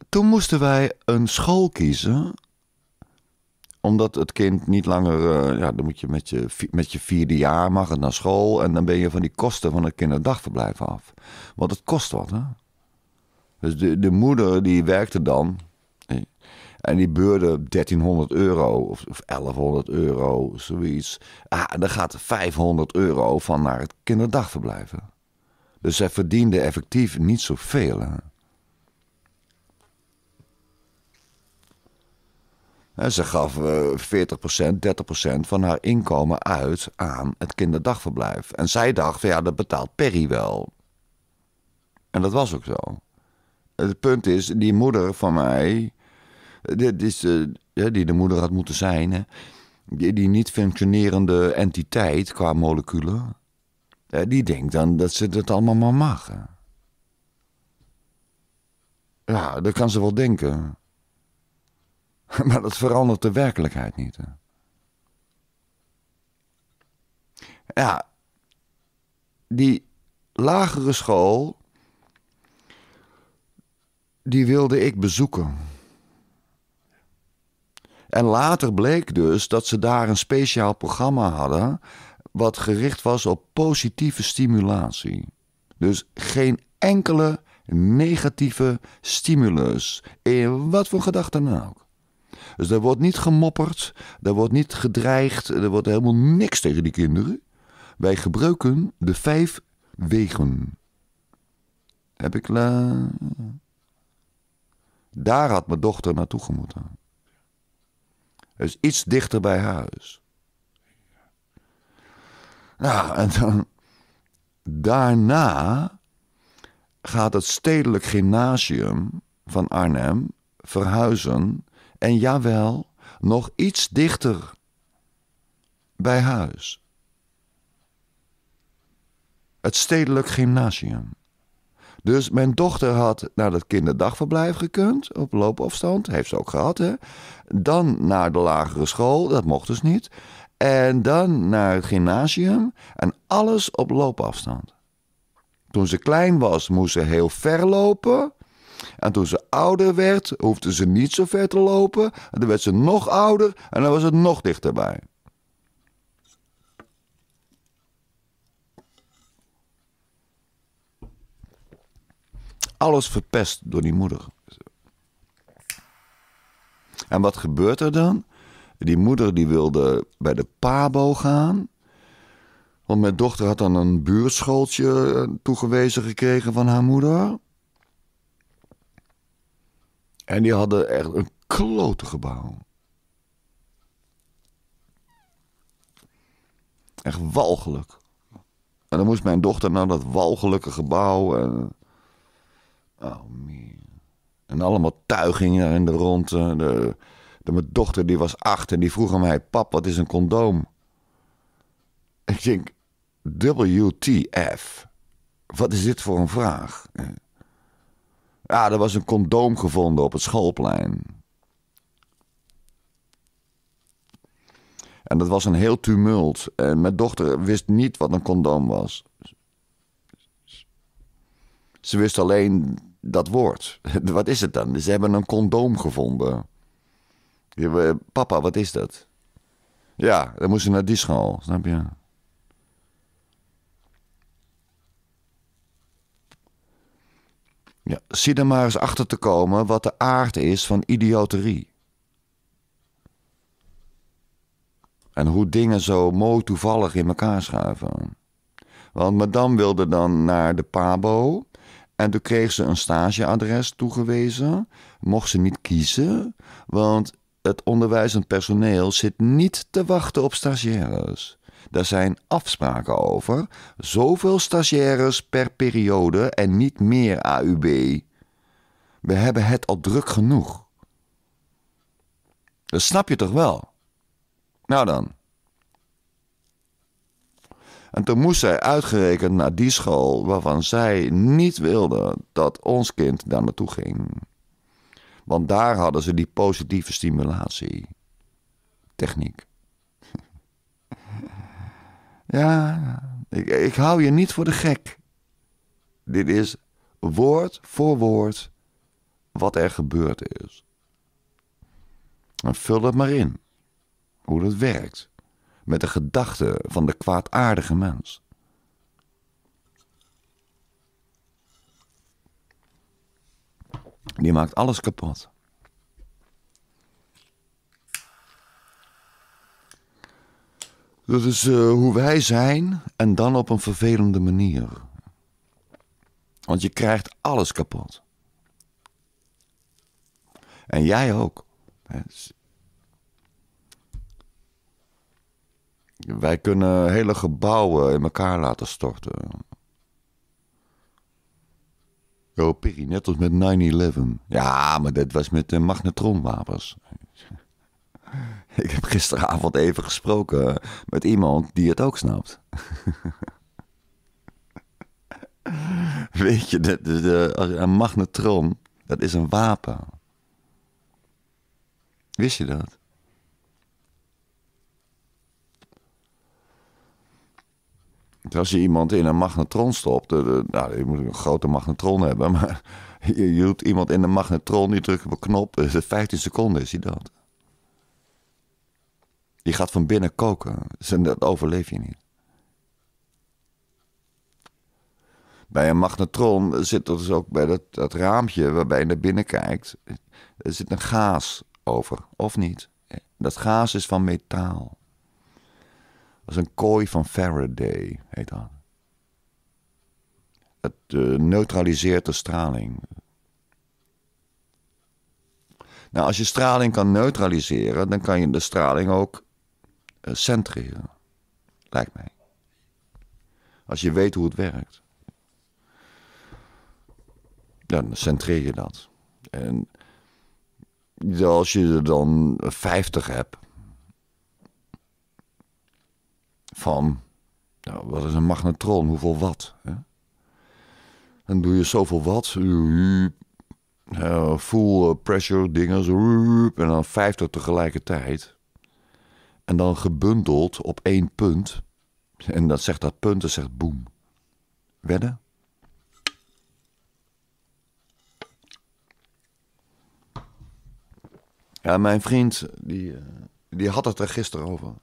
toen moesten wij een school kiezen omdat het kind niet langer, eh, ja, dan moet je met je, met je vierde jaar mag het naar school. En dan ben je van die kosten van het kinderdagverblijf af. Want het kost wat, hè? Dus de, de moeder die werkte dan. En die beurde 1300 euro of, of 1100 euro, zoiets. Ah, dan gaat 500 euro van naar het kinderdagverblijf. Dus zij verdiende effectief niet zoveel. Hè? ze gaf 40%, eh, 30% van haar inkomen uit aan het kinderdagverblijf. En zij dacht, ja, dat betaalt Perry wel. En dat was ook zo. Het punt is, die moeder van mij, eh, dit is, eh, die de moeder had moeten zijn, die, die, niet functionerende entiteit qua moleculen, die denkt dan dat ze dat allemaal maar mag. Ja, dat kan ze wel denken. [LAUGHS] Maar dat verandert de werkelijkheid niet. Hè? Ja, die lagere school, die wilde ik bezoeken. En later bleek dus dat ze daar een speciaal programma hadden wat gericht was op positieve stimulatie. Dus geen enkele negatieve stimulus, in wat voor gedachten ook. Dus daar wordt niet gemopperd, daar wordt niet gedreigd, er wordt helemaal niks tegen die kinderen. Wij gebruiken de vijf wegen. Heb ik la. Daar had mijn dochter naartoe gemoeten. Dus iets dichter bij huis. Nou, en dan. Daarna gaat het stedelijk gymnasium van Arnhem verhuizen en jawel, nog iets dichter bij huis. Het stedelijk gymnasium. Dus mijn dochter had naar het kinderdagverblijf gekund, op loopafstand, heeft ze ook gehad. Hè? Dan naar de lagere school, dat mocht dus niet. En dan naar het gymnasium en alles op loopafstand. Toen ze klein was, moest ze heel ver lopen. En toen ze ouder werd, hoefde ze niet zo ver te lopen. En dan werd ze nog ouder en dan was het nog dichterbij. Alles verpest door die moeder. En wat gebeurt er dan? Die moeder die wilde bij de pabo gaan. Want mijn dochter had dan een buurschooltje eh, toegewezen gekregen van haar moeder. En die hadden echt een klote gebouw. Echt walgelijk. En dan moest mijn dochter naar dat walgelijke gebouw. En... Oh man. En allemaal tuigingen in de rondte. Eh, de... de, mijn dochter die was acht en die vroeg aan mij... Pap, wat is een condoom? Ik denk, WTF? Wat is dit voor een vraag? Ah, er was een condoom gevonden op het schoolplein. En dat was een heel tumult. En mijn dochter wist niet wat een condoom was. Ze wist alleen dat woord. [LAUGHS] Wat is het dan? Ze hebben een condoom gevonden. Papa, wat is dat? Ja, dan moest ze naar die school, snap je? Ja, zie er maar eens achter te komen wat de aard is van idioterie. En hoe dingen zo mooi toevallig in elkaar schuiven. Want madame wilde dan naar de Pabo. En toen kreeg ze een stageadres toegewezen. Mocht ze niet kiezen, want het onderwijzend personeel zit niet te wachten op stagiaires. Daar zijn afspraken over. Zoveel stagiaires per periode en niet meer AUB. We hebben het al druk genoeg. Dat snap je toch wel? Nou dan. En toen moest zij uitgerekend naar die school waarvan zij niet wilde dat ons kind daar naartoe ging. Want daar hadden ze die positieve stimulatie. Techniek. Ja, ik, ik hou je niet voor de gek. Dit is woord voor woord wat er gebeurd is. En vul dat maar in. Hoe dat werkt. Met de gedachten van de kwaadaardige mens. Die maakt alles kapot. Dat is eh, hoe wij zijn en dan op een vervelende manier. Want je krijgt alles kapot. En jij ook. Wij kunnen hele gebouwen in elkaar laten storten. Oh Piri, net als met 9-11. Ja, maar dat was met de magnetronwapens. Ik heb gisteravond even gesproken met iemand die het ook snapt. Weet je, de, de, een magnetron, dat is een wapen. Wist je dat? Dus als je iemand in een magnetron stopt, nou, je moet een grote magnetron hebben, maar [LAUGHS] je, doet iemand in een magnetron, die drukt op een knop, 15 eh, seconden is hij dood. Die gaat van binnen koken. dat overleef je niet. Bij een magnetron zit er dus ook bij dat, dat raampje waarbij je naar binnen kijkt. Er zit een gaas over, of niet? Dat gaas is van metaal. Dat is een kooi van Faraday, heet dat. Het eh, neutraliseert de straling. Nou, als je straling kan neutraliseren, dan kan je de straling ook eh, centreren, Lijkt mij. Als je weet hoe het werkt. Dan centreer je dat. En als je er dan 50 hebt. Van, nou, wat is een magnetron? Hoeveel wat? Hè? Dan doe je zoveel wat, full pressure dingen. en dan 50 tegelijkertijd. En dan gebundeld op één punt. En dat zegt dat punt, en zegt boem. Wedden? Ja, mijn vriend, die, eh, die had het er gisteren over.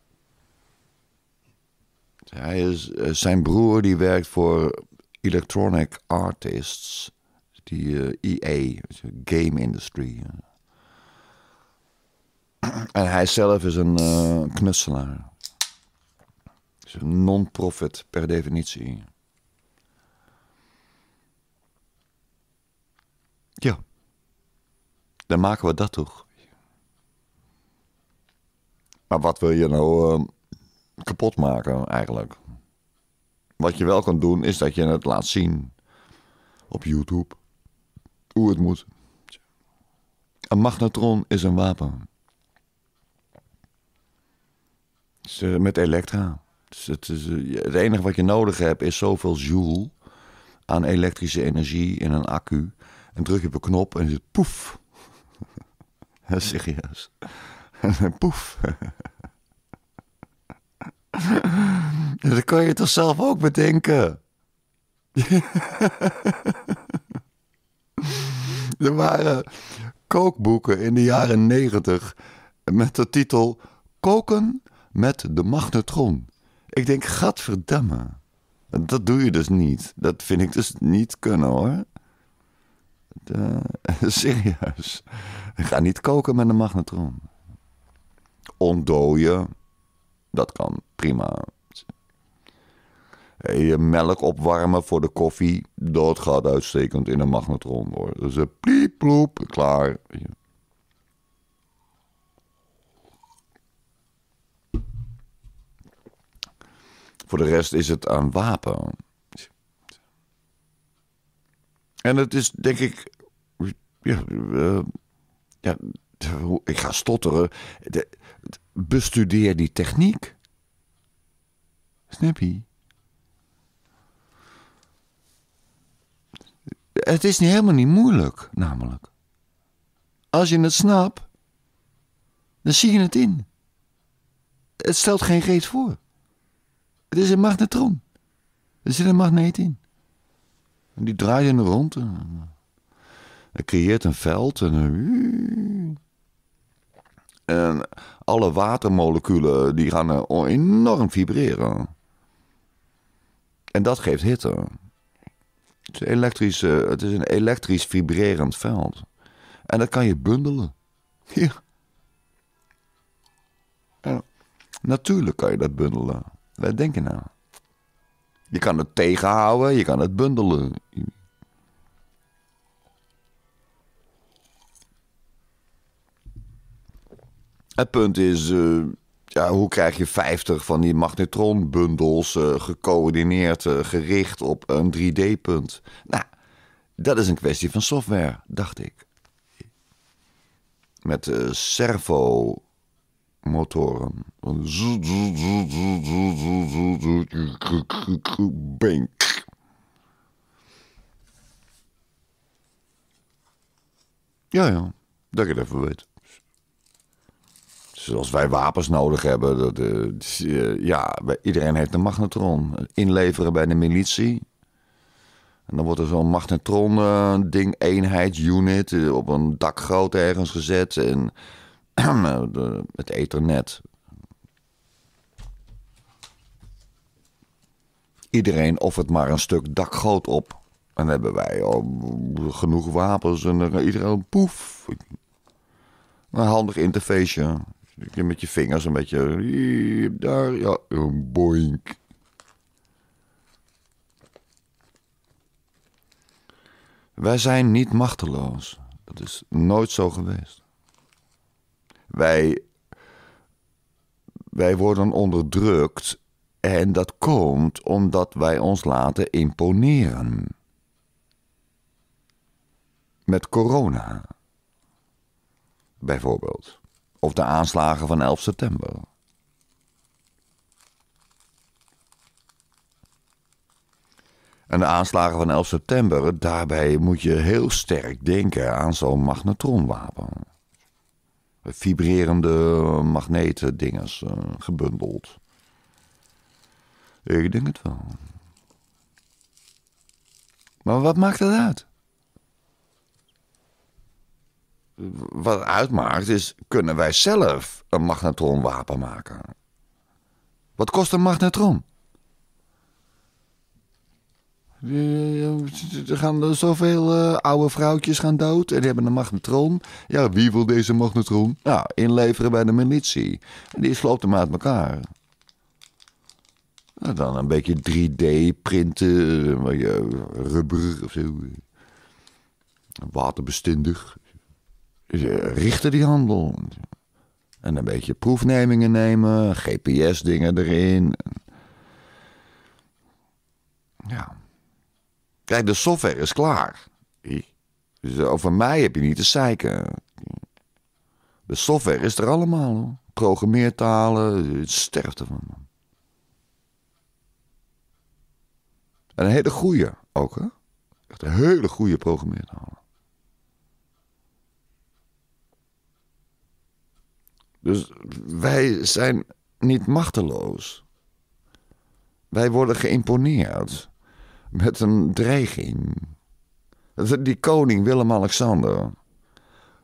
Hij is, eh, zijn broer die werkt voor Electronic Artists, die EA, eh, e Game Industry. En hij zelf is een uh, knutselaar. Is een non-profit per definitie. Ja. Dan maken we dat toch. Maar wat wil je nou uh, kapot maken eigenlijk? Wat je wel kan doen is dat je het laat zien op YouTube. Hoe het moet. Een magnetron is een wapen. Dus, eh, met elektra. Dus het, is, eh, het, enige wat je nodig hebt is zoveel joule aan elektrische energie in een accu. En druk je op een knop en het poef. [LAUGHS] Serieus. En [LAUGHS] poef. [LAUGHS] Dat kan je toch zelf ook bedenken? er waren kookboeken in de jaren negentig met de titel Koken met de magnetron. Ik denk, gadverdamme. Dat doe je dus niet. Dat vind ik dus niet kunnen hoor. [LAUGHS] serieus. ga niet koken met een magnetron. Ontdooien. Dat kan prima. Je melk opwarmen voor de koffie. Dat gaat uitstekend in een magnetron hoor. Dus eh, pliep ploep, klaar. Voor de rest is het aan wapen. En het is denk ik. Ja, eh, ja ik ga stotteren. De, bestudeer die techniek. Snap je? Het is niet, helemaal niet moeilijk, namelijk. Als je het snapt, dan zie je het in. Het stelt geen reet voor. Het is een magnetron. Er zit een magneet in. En die draaien rond. En, het eh, creëert een veld. En, eh, en alle watermoleculen die gaan eh, enorm vibreren. En dat geeft hitte. Het is, elektrisch, het is een elektrisch vibrerend veld. En dat kan je bundelen. Ja. natuurlijk kan je dat bundelen. Wij denken nou. Je kan het tegenhouden, je kan het bundelen. Het punt is, eh, ja, hoe krijg je 50 van die magnetronbundels eh, gecoördineerd, eh, gericht op een 3D-punt? Nou, dat is een kwestie van software, dacht ik. Met servo motoren. Ja, ja, dat ik het even weet. Zoals wij wapens nodig hebben. Dat, ja, iedereen heeft een magnetron. Inleveren bij de militie. En dan wordt er zo'n magnetron-ding, eenheid, unit, op een dak groot ergens gezet. En [CLEARS THROAT] de, het ethernet. Iedereen het maar een stuk dakgoot op. dan hebben wij genoeg wapens en dan iedereen poef. Een handig interfaceje. Met je vingers een beetje. Daar, ja, boink. Wij zijn niet machteloos. Dat is nooit zo geweest. Wij, wij worden onderdrukt en dat komt omdat wij ons laten imponeren. Met corona, bijvoorbeeld. Of de aanslagen van 11 september. En de aanslagen van 11 september, daarbij moet je heel sterk denken aan zo'n magnetronwapen vibrerende magneten dinges eh, gebundeld. Ik denk het wel. Maar wat maakt het uit? Wat uitmaakt is, kunnen wij zelf een magnetronwapen maken? Wat kost een magnetron? Eh, er gaan zoveel uh, oude vrouwtjes gaan dood en die hebben een magnetron. Ja, wie wil deze magnetron? Nou, inleveren bij de militie. die sloopt hem uit elkaar. Nou, dan een beetje 3D-printen, eh, rubber of zo. Waterbestendig. Dus, richten die handel. En een beetje proefnemingen nemen, GPS-dingen erin. Ja. Kijk, de software is klaar. Dus eh, over mij heb je niet te zeiken. De software is er allemaal. Programmeertalen, het sterft ervan. En een hele goede ook, hè? Echt een hele goede programmeertalen. Dus wij zijn niet machteloos. Wij worden geïmponeerd met een dreiging. Die koning Willem-Alexander.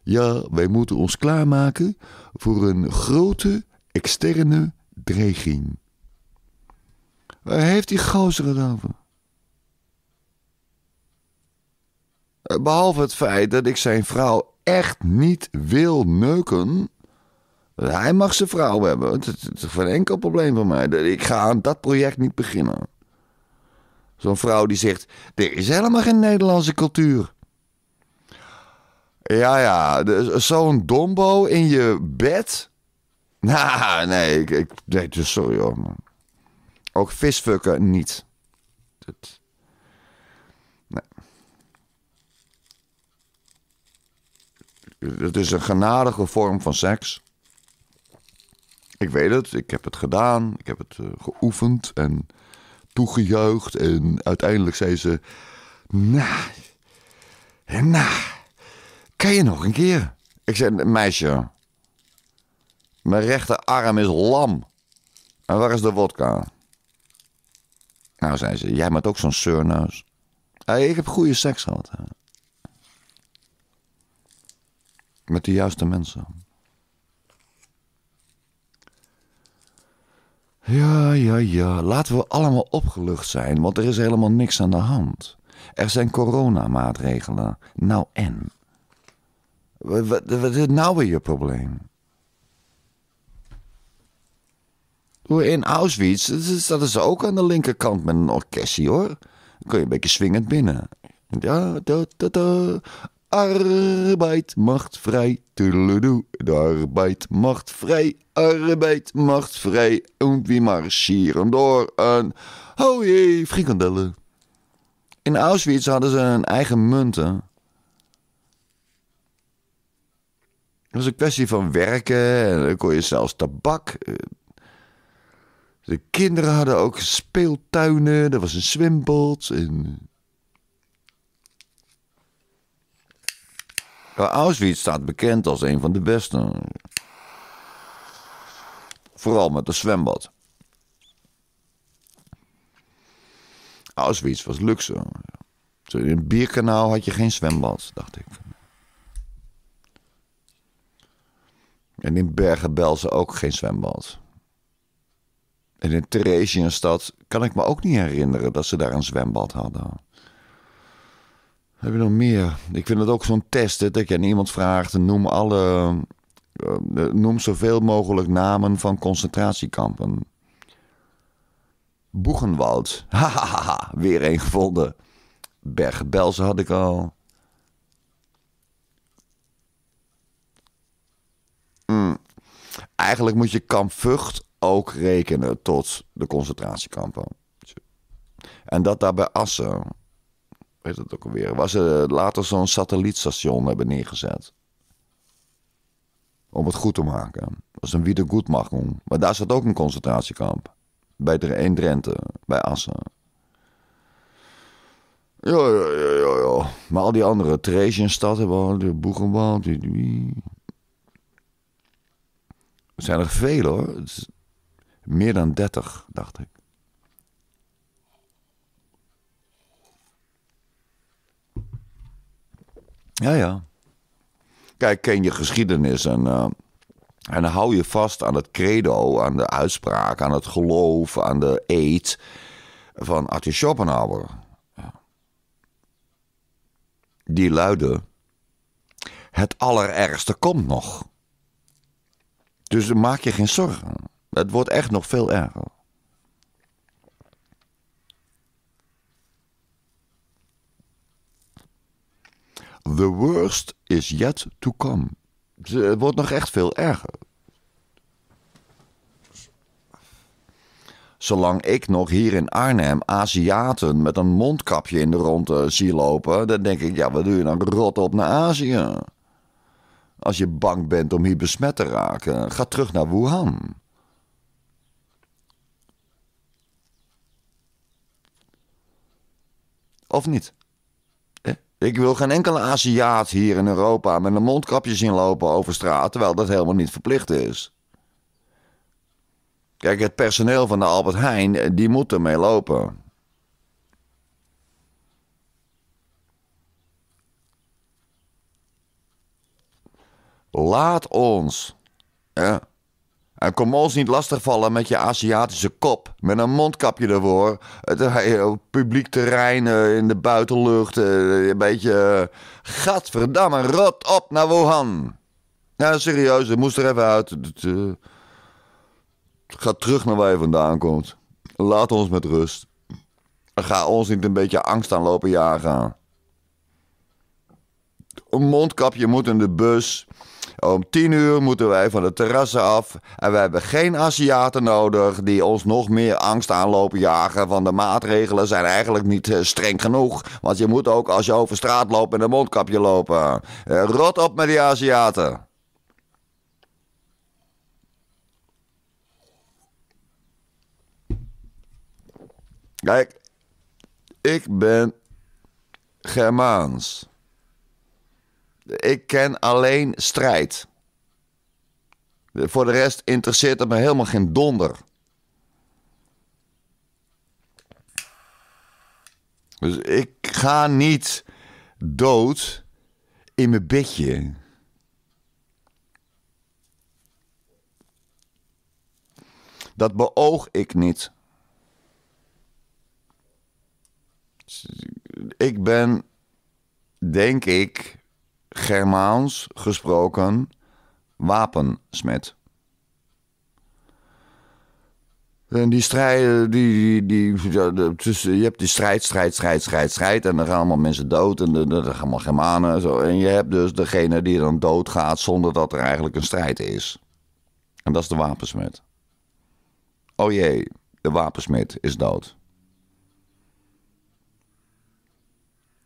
Ja, wij moeten ons klaarmaken voor een grote externe dreiging. Waar heeft die gozer het over? Behalve het feit dat ik zijn vrouw echt niet wil neuken. Hij mag zijn vrouw hebben. Het is geen enkel probleem van mij. Ik ga aan dat project niet beginnen. Zo'n vrouw die zegt: Er is helemaal geen Nederlandse cultuur. Ja, ja, dus zo'n dombo in je bed. [LAUGHS] Nou, nee, ik, ik nee, dus sorry hoor. Man. Ook visfukken niet. Dat... Nee. Het is een genadige vorm van seks. Ik weet het, ik heb het gedaan, ik heb het eh, geoefend en toegejuicht. En uiteindelijk zei ze: Nou, nou, kan je nog een keer? Ik zei: Meisje, mijn rechterarm is lam. En waar is de vodka? Nou, zei ze: Jij bent ook zo'n surnous. ik heb goede seks gehad. Met de juiste mensen. Ja, ja, ja. Laten we allemaal opgelucht zijn, want er is helemaal niks aan de hand. Er zijn coronamaatregelen. Nou en? Wat, wat is nou weer je probleem? In Auschwitz zaten ze ook aan de linkerkant met een orkestie hoor. Dan kun je een beetje swingend binnen. Ja, da, da, da arbeid macht vrij. de arbeid macht vrij. Arbeid macht vrij. En wie marcheren door En oh jee, frikandellen. In Auschwitz hadden ze een eigen munten. Het was een kwestie van werken en dan kon je zelfs tabak. De kinderen hadden ook speeltuinen, er was een zwimpot. En Auschwitz staat bekend als een van de beste. Vooral met een zwembad. Auschwitz was luxe. In een bierkanaal had je geen zwembad, dacht ik. En in Bergen-Belsen ook geen zwembad. En in Theresienstad kan ik me ook niet herinneren dat ze daar een zwembad hadden. Heb je nog meer? Ik vind het ook zo'n test dat je aan iemand vraagt: noem alle. Eh, eh, noem zoveel mogelijk namen van concentratiekampen. Boegenwald. Hahaha, [LAUGHS] weer een gevonden. Bergen-Belsen had ik al. Mm. Eigenlijk moet je kamp Vught ook rekenen tot de concentratiekampen. En dat daar bij Assen weet het ook alweer, Was ze later zo'n satellietstation hebben neergezet. Om het goed te maken. Dat is een Wiedergutmachung. Maar daar zat ook een concentratiekamp. Bij in Drenthe, bij Assen. Ja, ja, ja, ja, ja. Maar al die andere, Theresienstad hebben we, de Boegenwald, die, Er zijn er veel hoor. Meer dan 30, dacht ik. Ja, ja. Kijk, ken je geschiedenis en, eh, en hou je vast aan het credo, aan de uitspraak, aan het geloof, aan de eet van Arthur Schopenhauer. Ja. Die luiden: Het allerergste komt nog. Dus maak je geen zorgen. Het wordt echt nog veel erger. The worst is yet to come. Het wordt nog echt veel erger. Zolang ik nog hier in Arnhem Aziaten met een mondkapje in de rondte zie lopen, dan denk ik, ja, wat doe je dan rot op naar Azië? Als je bang bent om hier besmet te raken, ga terug naar Wuhan. Of niet? Ik wil geen enkele Aziat hier in Europa met een mondkapje zien lopen over straat, terwijl dat helemaal niet verplicht is. Kijk, het personeel van de Albert Heijn, eh, die moet ermee lopen. Laat ons. Ja kom ons niet lastigvallen met je Aziatische kop. Met een mondkapje ervoor. Het, eh, op oh, publiek terrein, eh, in de buitenlucht. Eh, een beetje. Gadverdamme, rot op naar Wuhan. Ja, serieus, het moest er even uit. ga terug naar waar je vandaan komt. Laat ons met rust. Ga ons niet een beetje angst lopen jagen. Een mondkapje moet in de bus. Om tien uur moeten wij van de terrassen af en we hebben geen Aziaten nodig die ons nog meer angst aanlopen jagen. Van de maatregelen zijn eigenlijk niet eh, streng genoeg, want je moet ook als je over straat loopt met een mondkapje lopen. Eh, rot op met die Aziaten. Kijk, ik ben Germaans. Ik ken alleen strijd. Voor de rest interesseert het me helemaal geen donder. Dus ik ga niet dood in mijn bedje. Dat beoog ik niet. Ik ben, denk ik, Germaans gesproken wapensmet. En die strijden, die, die, tussen, je hebt die strijd, strijd, strijd, strijd, strijd. En dan gaan allemaal mensen dood en dan gaan allemaal Germanen zo. En je hebt dus degene die dan doodgaat zonder dat er eigenlijk een strijd is. En dat is de wapensmet. Oh jee, de wapensmet is dood.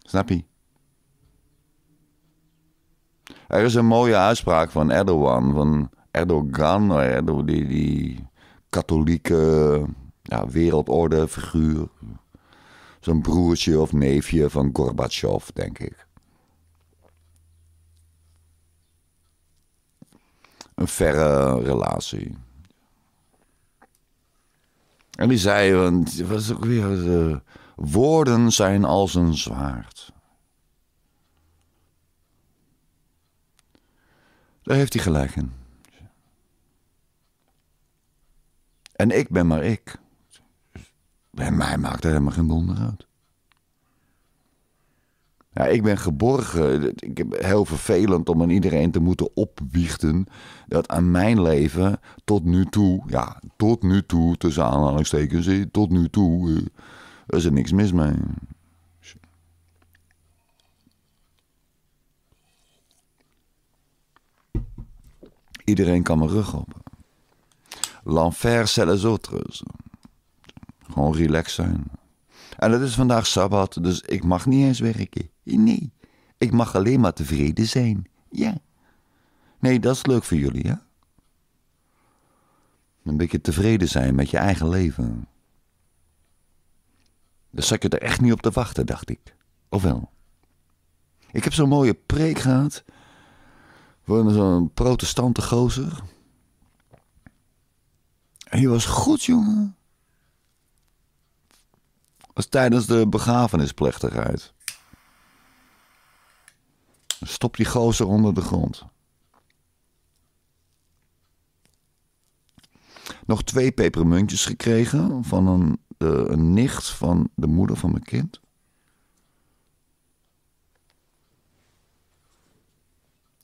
Snap je? Er is een mooie uitspraak van Erdogan, van Erdogan, nou die, die katholieke ja, wereldorde figuur. Zo'n broertje of neefje van Gorbachev, denk ik. Een verre relatie. En die zei, want was ook weer, eh, woorden zijn als een zwaard. Daar heeft hij gelijk in. En ik ben maar ik. Bij mij maakt er helemaal geen donder uit. Ja, ik ben geborgen. Ik heb heel vervelend om aan iedereen te moeten opbiechten. dat aan mijn leven tot nu toe. ja, tot nu toe, tussen aanhalingstekens. Eh, tot nu toe. Eh, is er niks mis mee. Iedereen kan mijn rug op. L'enfer, c'est les autres. Gewoon relax zijn. En het is vandaag Sabbat, dus ik mag niet eens werken. Nee, ik mag alleen maar tevreden zijn. Ja. Nee, dat is leuk voor jullie, ja? Een beetje tevreden zijn met je eigen leven. Dan zat je er echt niet op te wachten, dacht ik. Of wel? Ik heb zo'n mooie preek gehad woonde zo'n protestante gozer. En die was goed, jongen. was tijdens de begrafenisplechtigheid. Stop die gozer onder de grond. Nog twee pepermuntjes gekregen van een, de, eh, een nicht van de moeder van mijn kind.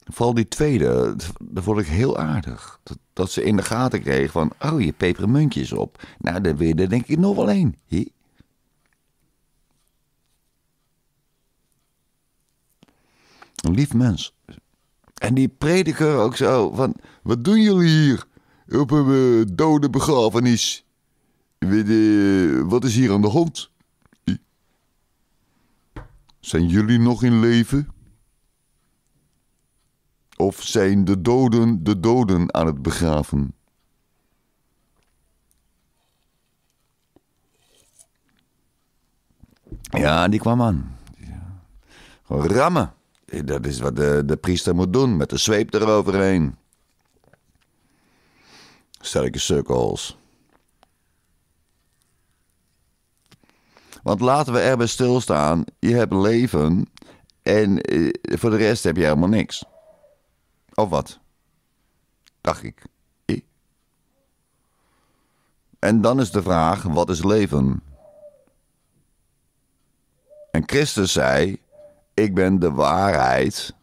vooral die tweede, daar vond ik heel aardig. Dat, dat ze in de gaten kreeg van, oh, je pepermuntjes op. Nou, dan wil je denk ik nog wel één. Een lief mens. En die prediker ook zo van, wat doen jullie hier op een eh, dode begrafenis? Weet, eh, wat is hier aan de hand? Zijn jullie nog in leven? Of zijn de doden de doden aan het begraven? Ja, die kwam aan. Gewoon rammen. Dat is wat de, de priester moet doen, met de zweep eroverheen. Sterke cirkels. Want laten we erbij stilstaan, je hebt leven en eh, voor de rest heb je helemaal niks. Of oh, wat? Dacht ik. En dan is de vraag: wat is leven? En Christus zei: Ik ben de waarheid,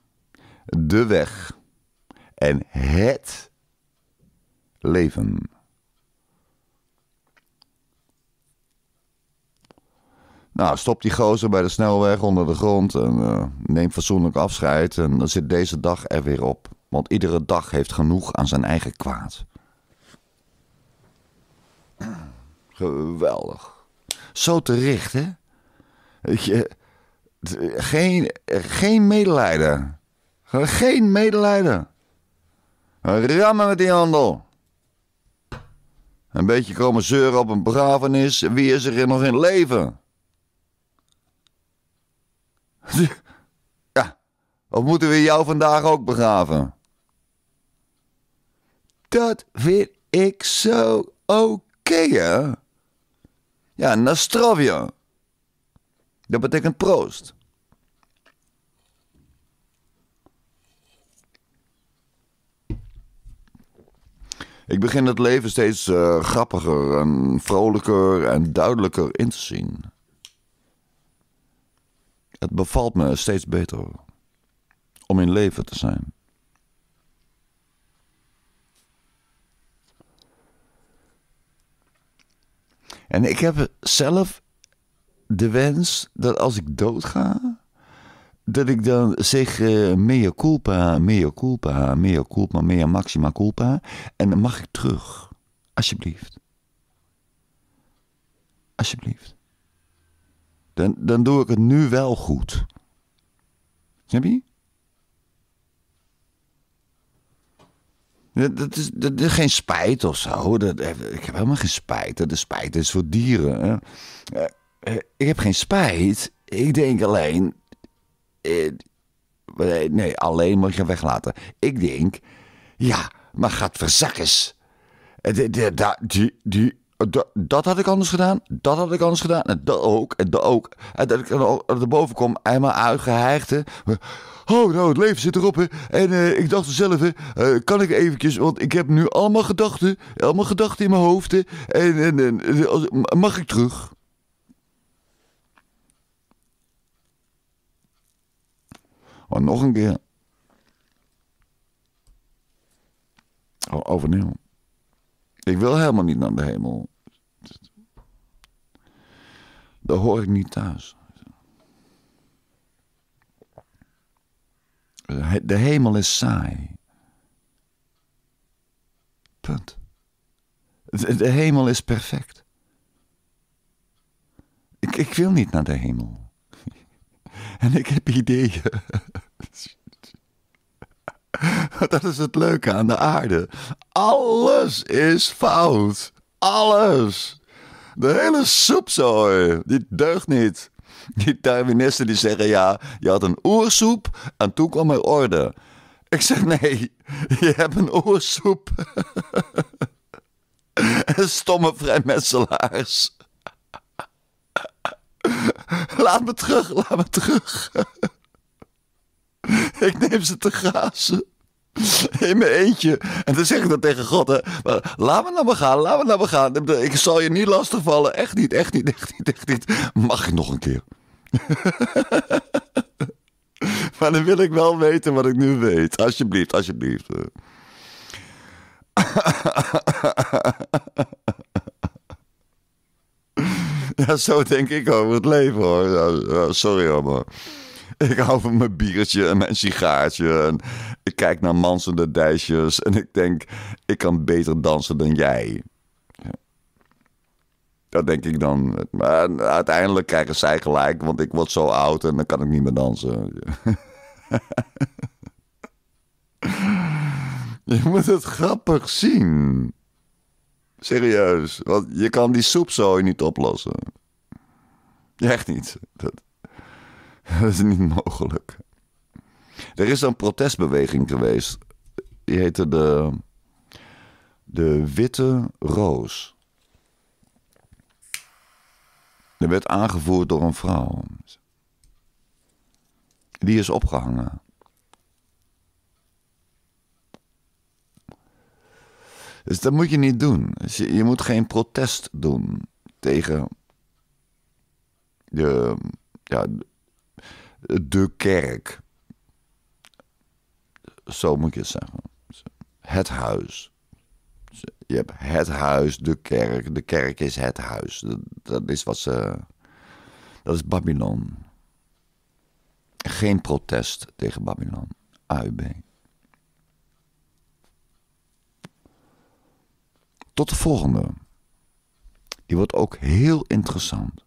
de weg en het leven. Nou, stop die gozer bij de snelweg onder de grond en eh, neem fatsoenlijk afscheid. En dan zit deze dag er weer op want iedere dag heeft genoeg aan zijn eigen kwaad. Geweldig. Zo terecht, hè? Je, geen, geen medelijden. Geen medelijden. Rammen met die handel. Een beetje komen zeuren op een begrafenis. Wie is er nog in leven? Ja, of moeten we jou vandaag ook begraven? Dat vind ik zo oké, okay, Ja, nastravia. Dat betekent proost. Ik begin het leven steeds eh, grappiger en vrolijker en duidelijker in te zien. Het bevalt me steeds beter om in leven te zijn. En ik heb zelf de wens dat als ik doodga, dat ik dan zeg uh, mea culpa, mea culpa, mea culpa, mea maxima culpa. En dan mag ik terug. Alsjeblieft. Alsjeblieft. Dan, dan doe ik het nu wel goed. Snap je? Dat is, dat geen spijt of zo. Dat, eh, ik heb helemaal geen spijt. De spijt is voor dieren. Eh, eh, ik heb geen spijt. Ik denk alleen. Nee, alleen moet je weglaten. Ik denk. Ja, maar gaat verzakken. Die, die, die, dat had ik anders gedaan, dat had ik anders gedaan, en dat ook, en dat ook. En dat ik er boven kom, helemaal uitgeheigd. Oh, nou, het leven zit erop, hè. En eh, ik dacht zelf, hè, eh, kan ik eventjes... Want ik heb nu allemaal gedachten, allemaal gedachten in mijn hoofd, En, en, en mag ik terug? Oh, nog een keer. Oh, overnieuw. Ik wil helemaal niet naar de hemel. Daar hoor ik niet thuis. De hemel is saai. Punt. De hemel is perfect. Ik, ik wil niet naar de hemel. [LAUGHS] En ik heb ideeën. [LAUGHS] Dat is het leuke aan de aarde. Alles is fout. Alles. De hele soepzooi. Dit deugt niet. Die Darwinisten die zeggen ja, je had een oersoep en toen kwam er orde. Ik zeg nee, je hebt een oersoep. [LAUGHS] en stomme vrijmetselaars. laat me terug, laat me terug. [LAUGHS] Ik neem ze te grazen. [LAUGHS] in mijn eentje. En dan zeg ik dat tegen God. Hè. Laat me nou me gaan, laat me nou me gaan. Ik zal je niet lastigvallen. Echt niet, echt niet, echt niet, echt niet. Mag ik nog een keer? [LAUGHS] maar dan wil ik wel weten wat ik nu weet. Alsjeblieft, alsjeblieft. [LAUGHS] ja, zo denk ik over het leven hoor. sorry hoor, maar ik hou van mijn biertje en mijn sigaartje. En ik kijk naar mansende dijsjes en ik denk, ik kan beter dansen dan jij. Dat denk ik dan. Maar uiteindelijk krijgen zij gelijk, want ik word zo oud en dan kan ik niet meer dansen. [LAUGHS] je moet het grappig zien. Serieus, want je kan die soepzooi niet oplossen. Echt niet. Dat, [LAUGHS] dat is niet mogelijk. Er is een protestbeweging geweest. Die heette de, de Witte Roos. Die werd aangevoerd door een vrouw. Die is opgehangen. Dus dat moet je niet doen. Dus je moet geen protest doen tegen de, ja, de kerk. Zo moet je het zeggen. Het huis. Je hebt het huis, de kerk. De kerk is het huis. Dat, is wat ze. Dat is Babylon. Geen protest tegen Babylon. AUB. Tot de volgende. Die wordt ook heel interessant.